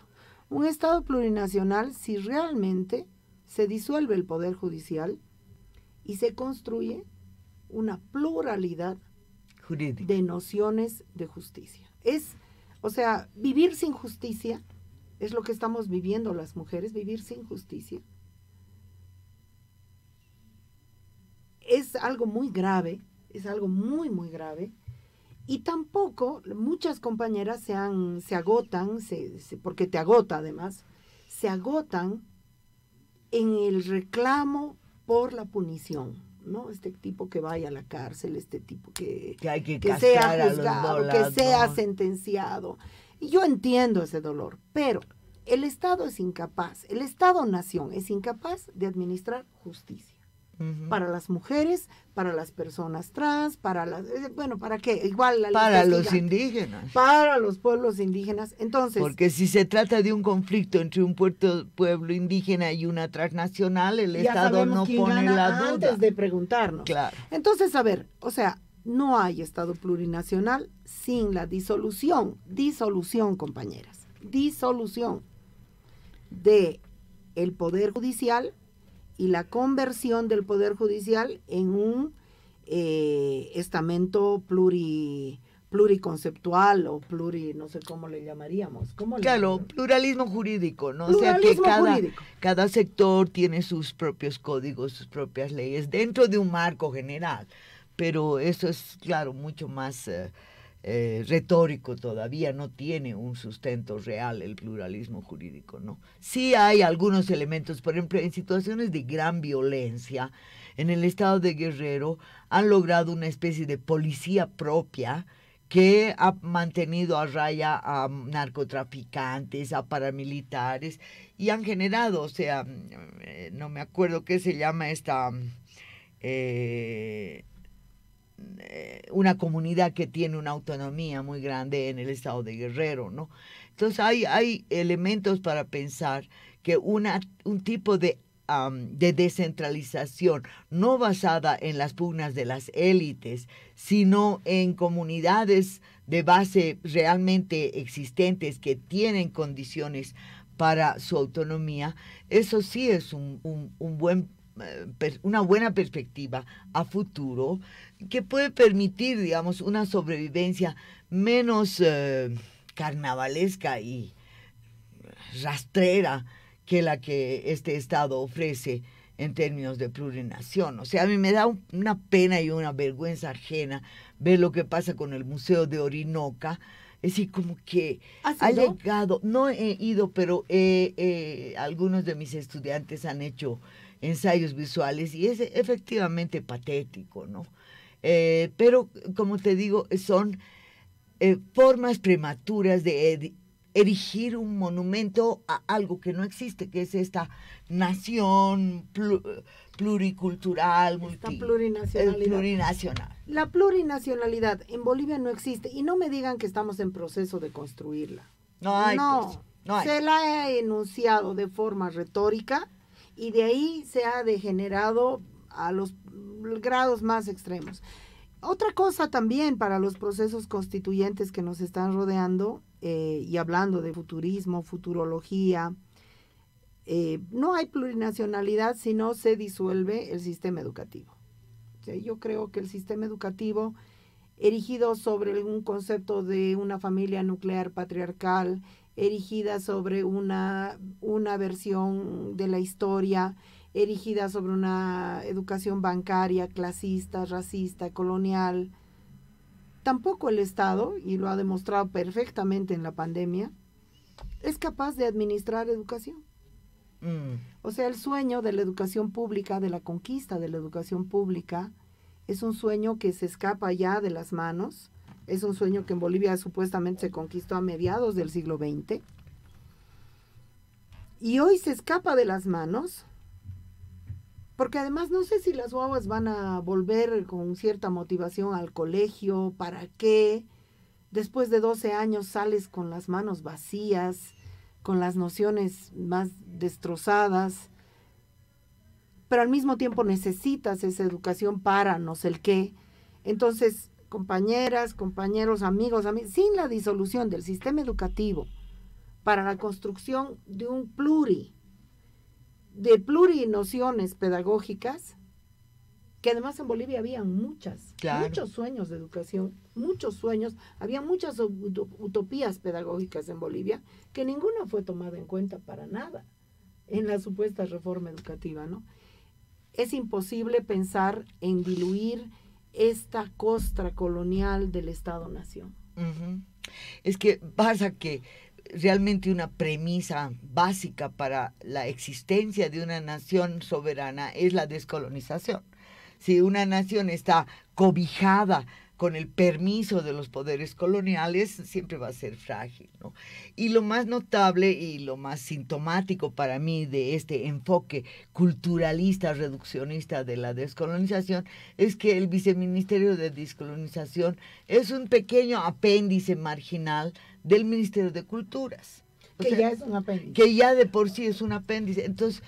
un Estado plurinacional si realmente se disuelve el Poder Judicial y se construye una pluralidad de nociones de justicia. Es, o sea, vivir sin justicia es lo que estamos viviendo las mujeres, vivir sin justicia. Es algo muy grave, es algo muy, muy grave y tampoco muchas compañeras se, se agotan, se, porque te agota además, se agotan en el reclamo por la punición. ¿no? Este tipo que vaya a la cárcel, este tipo que, que, sea juzgado, que sea sentenciado. Y yo entiendo ese dolor, pero el Estado es incapaz, el Estado-nación es incapaz de administrar justicia para las mujeres, para las personas trans, para las, eh, bueno, ¿para qué? Igual la Para los indígenas. Para los pueblos indígenas. Entonces. Porque si se trata de un conflicto entre un puerto, pueblo indígena y una transnacional, el Estado no pone la duda. Antes de preguntarnos. Claro. Entonces, a ver, o sea, no hay Estado plurinacional sin la disolución, disolución, compañeras, disolución de el poder judicial y la conversión del Poder Judicial en un eh, estamento pluri, pluriconceptual o pluri, no sé cómo le llamaríamos. claro, pluralismo jurídico, ¿no? Pluralismo o sea que cada, sector tiene sus propios códigos, sus propias leyes dentro de un marco general, pero eso es, claro, mucho más... Eh, eh, retórico todavía, no tiene un sustento real el pluralismo jurídico, ¿no? Sí hay algunos elementos, por ejemplo, en situaciones de gran violencia, en el estado de Guerrero han logrado una especie de policía propia, que ha mantenido a raya a narcotraficantes, a paramilitares y han generado, o sea, eh, no me acuerdo qué se llama esta eh, eh, una comunidad que tiene una autonomía muy grande en el estado de Guerrero, ¿no? Entonces hay, hay elementos para pensar que una, un tipo de, de descentralización no basada en las pugnas de las élites, sino en comunidades de base realmente existentes que tienen condiciones para su autonomía, eso sí es un, un, un buen eh, una buena perspectiva a futuro que puede permitir, digamos, una sobrevivencia menos eh, carnavalesca y rastrera que la que este Estado ofrece en términos de plurinación. O sea, a mí me da una pena y una vergüenza ajena ver lo que pasa con el Museo de Orinoca. Es decir, como que ¿Ah, ha llegado, no he ido, pero algunos de mis estudiantes han hecho ensayos visuales y es efectivamente patético, ¿no? Eh, pero, como te digo, son eh, formas prematuras de erigir un monumento a algo que no existe, que es esta nación pluricultural, esta plurinacionalidad. Eh, la plurinacionalidad en Bolivia no existe y no me digan que estamos en proceso de construirla. No hay. No, pues, se la ha enunciado de forma retórica y de ahí se ha degenerado a los grados más extremos. Otra cosa también para los procesos constituyentes que nos están rodeando eh, y hablando de futurismo, futurología, eh, no hay plurinacionalidad si no se disuelve el sistema educativo. yo creo que el sistema educativo erigido sobre un concepto de una familia nuclear patriarcal, erigida sobre una, una versión de la historia erigida sobre una educación bancaria, clasista, racista, colonial. Tampoco el Estado, y lo ha demostrado perfectamente en la pandemia, es capaz de administrar educación. Mm. O sea, el sueño de la educación pública, de la conquista de la educación pública, es un sueño que se escapa ya de las manos, es un sueño que en Bolivia supuestamente se conquistó a mediados del siglo XX, y hoy se escapa de las manos porque además no sé si las guaguas van a volver con cierta motivación al colegio, para qué. Después de 12 años sales con las manos vacías, con las nociones más destrozadas, pero al mismo tiempo necesitas esa educación para no sé el qué. Entonces, compañeras, compañeros, amigos, amigos, sin la disolución del sistema educativo para la construcción de un pluri, de plurinociones pedagógicas, que además en Bolivia había muchas, muchos sueños de educación, muchos sueños, había muchas utopías pedagógicas en Bolivia, que ninguna fue tomada en cuenta para nada en la supuesta reforma educativa, ¿no? Es imposible pensar en diluir esta costra colonial del Estado-Nación. Es que pasa que realmente una premisa básica para la existencia de una nación soberana es la descolonización. Si una nación está cobijada con el permiso de los poderes coloniales, siempre va a ser frágil. Y lo más notable y lo más sintomático para mí de este enfoque culturalista, reduccionista de la descolonización, es que el Viceministerio de Descolonización es un pequeño apéndice marginal del Ministerio de Culturas. que ya es un apéndice. Que ya de por sí es un apéndice. Entonces,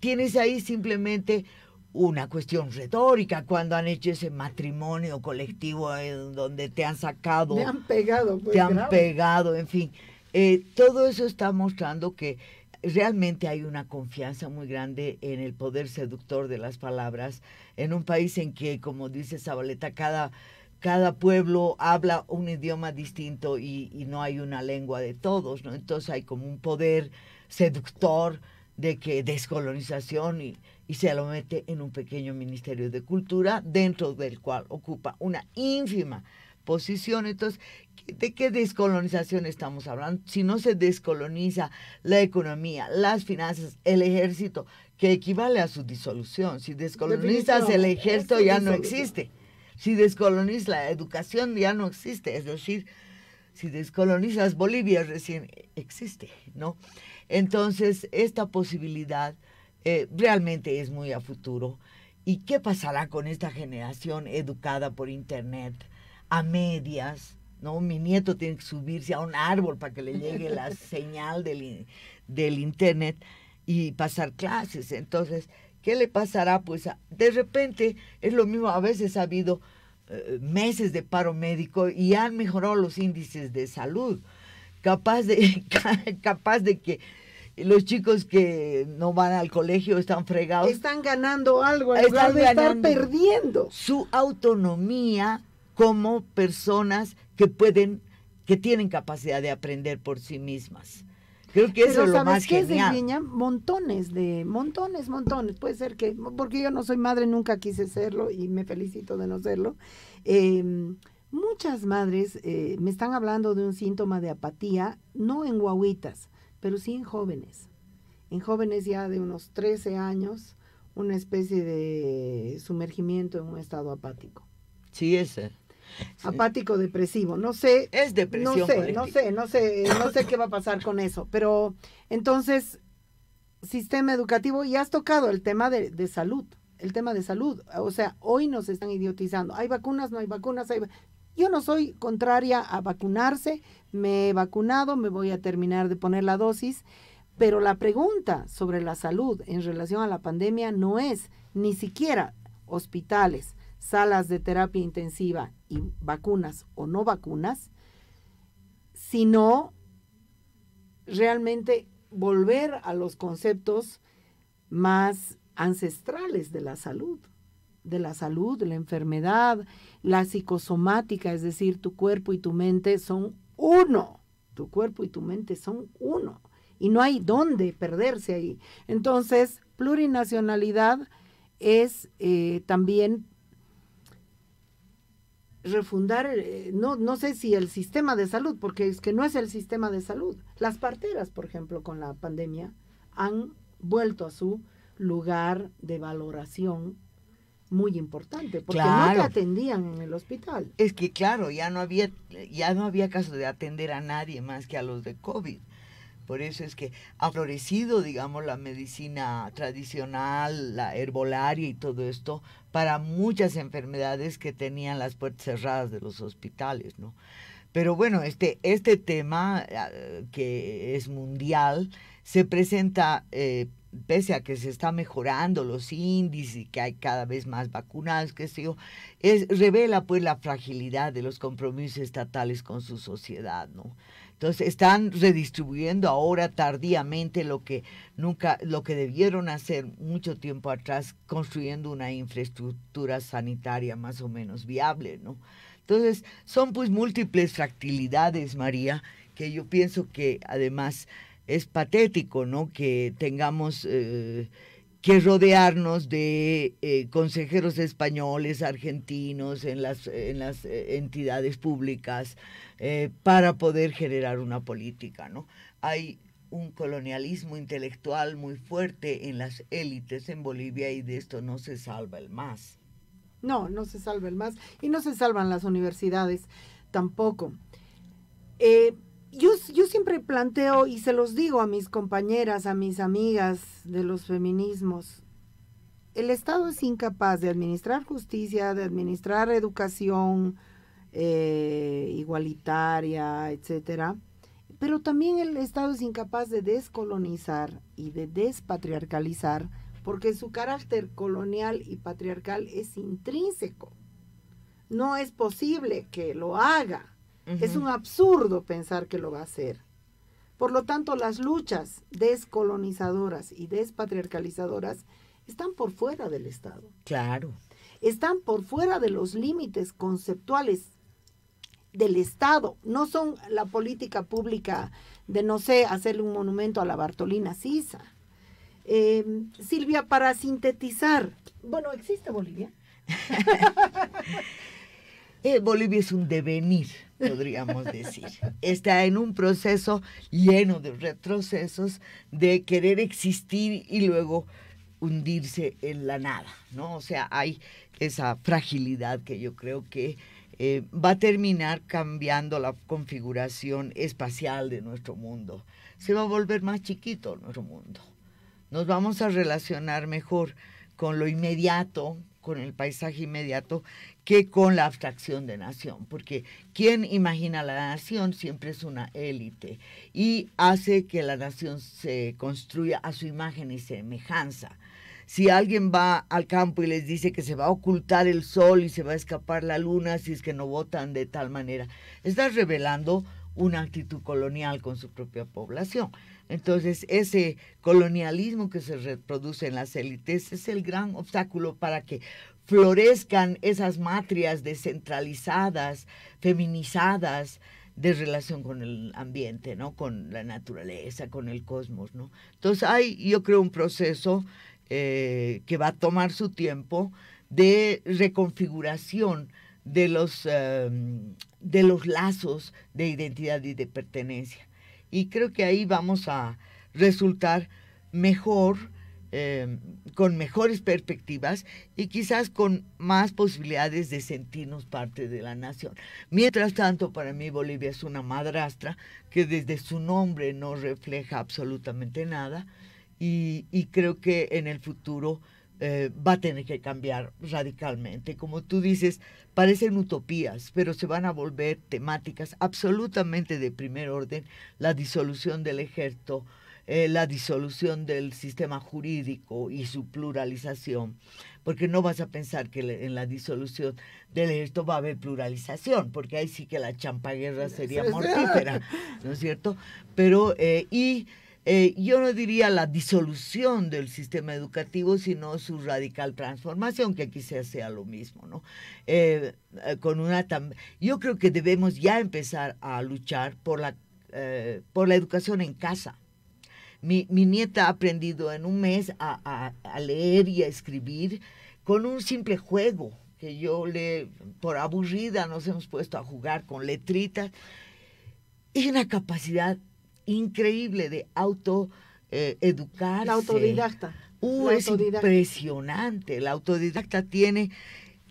tienes ahí simplemente una cuestión retórica cuando han hecho ese matrimonio colectivo en donde te han sacado. Te han pegado. Pues, te han pegado, en fin. Eh, todo eso está mostrando que realmente hay una confianza muy grande en el poder seductor de las palabras en un país en que, como dice Zabaleta, cada cada pueblo habla un idioma distinto y, no hay una lengua de todos, ¿no? Entonces hay como un poder seductor de que descolonización y, y se lo mete en un pequeño ministerio de cultura dentro del cual ocupa una ínfima posición. Entonces, ¿de qué descolonización estamos hablando? Si no se descoloniza la economía, las finanzas, el ejército, que equivale a su disolución. Si descolonizas el ejército ya no existe. Si descolonizas la educación ya no existe, es decir, si descolonizas Bolivia recién existe, ¿no? Entonces, esta posibilidad eh, realmente es muy a futuro. ¿Y qué pasará con esta generación educada por Internet a medias? ¿no? Mi nieto tiene que subirse a un árbol para que le llegue la <laughs> señal del, del Internet y pasar clases. Entonces, ¿Qué le pasará? Pues de repente es lo mismo, a veces ha habido eh, meses de paro médico y han mejorado los índices de salud. Capaz de, <laughs> capaz de que los chicos que no van al colegio están fregados. Están ganando algo en están estar perdiendo. Su autonomía como personas que pueden, que tienen capacidad de aprender por sí mismas. Creo que es lo más genial. niña, montones de, montones, montones. Puede ser que, porque yo no soy madre, nunca quise serlo y me felicito de no serlo. Em, muchas madres eh, me están hablando de un síntoma de apatía, no en guaguitas, pero sí en jóvenes. En jóvenes ya de unos 13 años, una especie de sumergimiento en un estado apático. Sí, ese apático depresivo. No sé. Es depresión. No sé, no sé, no sé, no sé qué va a pasar con eso. Pero entonces, sistema educativo, y has tocado el tema de, salud, el tema de salud. O sea, hoy nos están idiotizando. Hay vacunas, no hay vacunas, Yo no soy contraria a vacunarse, me he vacunado, me voy a terminar de poner la dosis, pero la pregunta sobre la salud en relación a la pandemia no es ni siquiera hospitales, salas de terapia intensiva y vacunas o no vacunas, sino realmente volver a los conceptos más ancestrales de la salud, de la salud, de la enfermedad, la psicosomática, es decir, tu cuerpo y tu mente son uno, tu cuerpo y tu mente son uno, y no hay dónde perderse ahí. Entonces, plurinacionalidad es eh, también refundar, eh, no, no sé si el sistema de salud, porque es que no es el sistema de salud. Las parteras, por ejemplo, con la pandemia, han vuelto a su lugar de valoración muy importante, porque no te atendían en el hospital. Es que claro, ya no había, ya no había caso de atender a nadie más que a los de COVID por eso es que ha florecido, digamos, la medicina tradicional, la herbolaria y todo esto para muchas enfermedades que tenían las puertas cerradas de los hospitales, ¿no? Pero bueno, este, este tema ah, que es mundial se presenta, eh, pese a que se está mejorando los índices y que hay cada vez más vacunados, que se es, revela pues la fragilidad de los compromisos estatales con su sociedad, ¿no? Entonces están redistribuyendo ahora tardíamente lo que nunca, lo que debieron hacer mucho tiempo atrás, construyendo una infraestructura sanitaria más o menos viable, ¿no? Entonces, son pues múltiples fractilidades, María, que yo pienso que además es patético, ¿no? Que tengamos eh, que rodearnos de eh, consejeros españoles, argentinos en las, en las eh, entidades públicas, eh, para poder generar una política, ¿no? Hay un colonialismo intelectual muy fuerte en las élites en Bolivia y de esto no se salva el más. No, no se salva el más y no se salvan las universidades tampoco. Eh, yo, yo, siempre planteo y se los digo a mis compañeras, a mis amigas de los feminismos, el Estado es incapaz de administrar justicia, de administrar educación, eh, igualitaria, etcétera. Pero también el Estado es incapaz de descolonizar y de despatriarcalizar porque su carácter colonial y patriarcal es intrínseco. No es posible que lo haga. Es un absurdo pensar que lo va a hacer. Por lo tanto, las luchas descolonizadoras y despatriarcalizadoras están por fuera del Estado. Claro. Están por fuera de los límites conceptuales del Estado, no son la política pública de, no sé, hacerle un monumento a la Bartolina Sisa. Em, Silvia, para sintetizar, bueno, ¿existe Bolivia? <laughs> Eh, Bolivia es un devenir, podríamos decir. Está en un proceso lleno de retrocesos, de querer existir y luego hundirse en la nada, ¿no? O sea, hay esa fragilidad que yo creo que eh, va a terminar cambiando la configuración espacial de nuestro mundo. Se va a volver más chiquito nuestro mundo. Nos vamos a relacionar mejor con lo inmediato, con el paisaje inmediato, que con la abstracción de nación, porque quien imagina la nación siempre es una élite y hace que la nación se construya a su imagen y semejanza si alguien va al campo y les dice que se va a ocultar el sol y se va a escapar la luna si es que no votan de tal manera, está revelando una actitud colonial con su propia población. Entonces, ese colonialismo que se reproduce en las élites es el gran obstáculo para que florezcan esas matrias descentralizadas, feminizadas, de relación con el ambiente, ¿no? Con la naturaleza, con el cosmos, ¿no? Entonces hay, yo creo, un proceso eh, que va a tomar su tiempo de reconfiguración em, de los, lazos de identidad y de pertenencia. Y creo que ahí vamos a resultar mejor, em, con mejores perspectivas y quizás con más posibilidades de sentirnos parte de la nación. Mientras tanto, para mí Bolivia es una madrastra que desde su nombre no refleja absolutamente nada y, creo que en el futuro eh, va a tener que cambiar radicalmente. Como tú dices, parecen utopías, pero se van a volver temáticas absolutamente de primer orden, la disolución del ejército, eh, la disolución del sistema jurídico y su pluralización, porque no vas a pensar que en la disolución del ejército va a haber pluralización, porque ahí sí que la champaguerra sería mortífera, ¿no es cierto? Pero, eh, y eh, yo no diría la disolución del sistema educativo, sino su radical transformación, que quizás sea lo mismo, ¿no? Eh, eh, con una yo creo que debemos ya empezar a luchar por la, por la educación en casa. Mi, mi, nieta ha aprendido en un mes a, leer y a escribir con un simple juego que yo le, por aburrida, nos hemos puesto a jugar con letritas. y una capacidad increíble de auto eh, La autodidacta. Uh, es impresionante. La autodidacta tiene,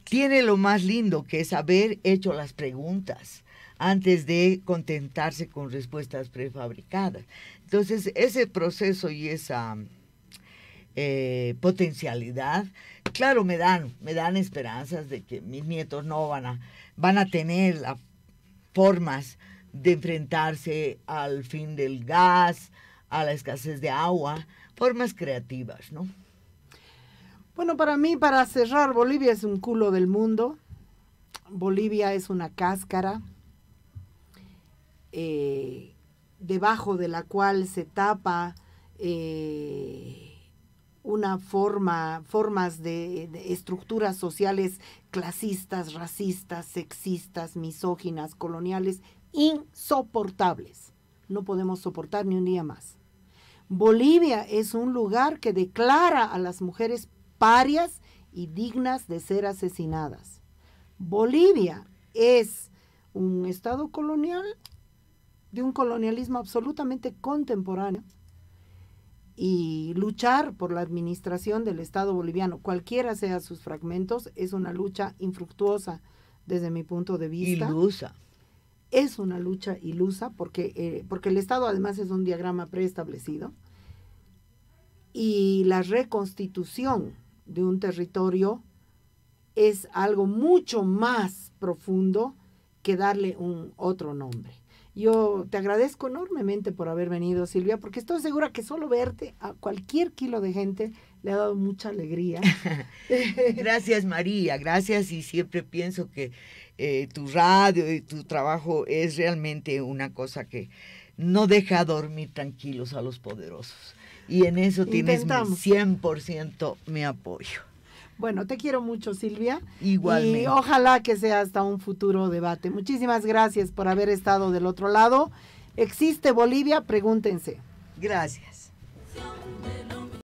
tiene lo más lindo, que es haber hecho las preguntas antes de contentarse con respuestas prefabricadas. Entonces, ese proceso y esa eh, potencialidad, claro, me dan, me dan esperanzas de que mis nietos no van a, van a tener las formas de enfrentarse al fin del gas, a la escasez de agua, formas creativas, ¿no? Bueno, para mí, para cerrar, Bolivia es un culo del mundo, Bolivia es una cáscara eh, debajo de la cual se tapa eh, una forma, formas de, estructuras sociales clasistas, racistas, sexistas, misóginas, coloniales insoportables. No podemos soportar ni un día más. Bolivia es un lugar que declara a las mujeres parias y dignas de ser asesinadas. Bolivia es un estado colonial de un colonialismo absolutamente contemporáneo y luchar por la administración del Estado boliviano, cualquiera sea sus fragmentos, es una lucha infructuosa desde mi punto de vista. Ilusa es una lucha ilusa porque, eh, porque el Estado además es un diagrama preestablecido y la reconstitución de un territorio es algo mucho más profundo que darle un otro nombre. Yo te agradezco enormemente por haber venido, Silvia, porque estoy segura que solo verte a cualquier kilo de gente le ha dado mucha alegría. <laughs> gracias, María, gracias y siempre pienso que eh, tu radio y tu trabajo es realmente una cosa que no deja dormir tranquilos a los poderosos. Y en eso tienes 100% mi apoyo. Bueno, te quiero mucho, Silvia. Igualmente. Y ojalá que sea hasta un futuro debate. Muchísimas gracias por haber estado del otro lado. ¿Existe Bolivia? Pregúntense. Gracias.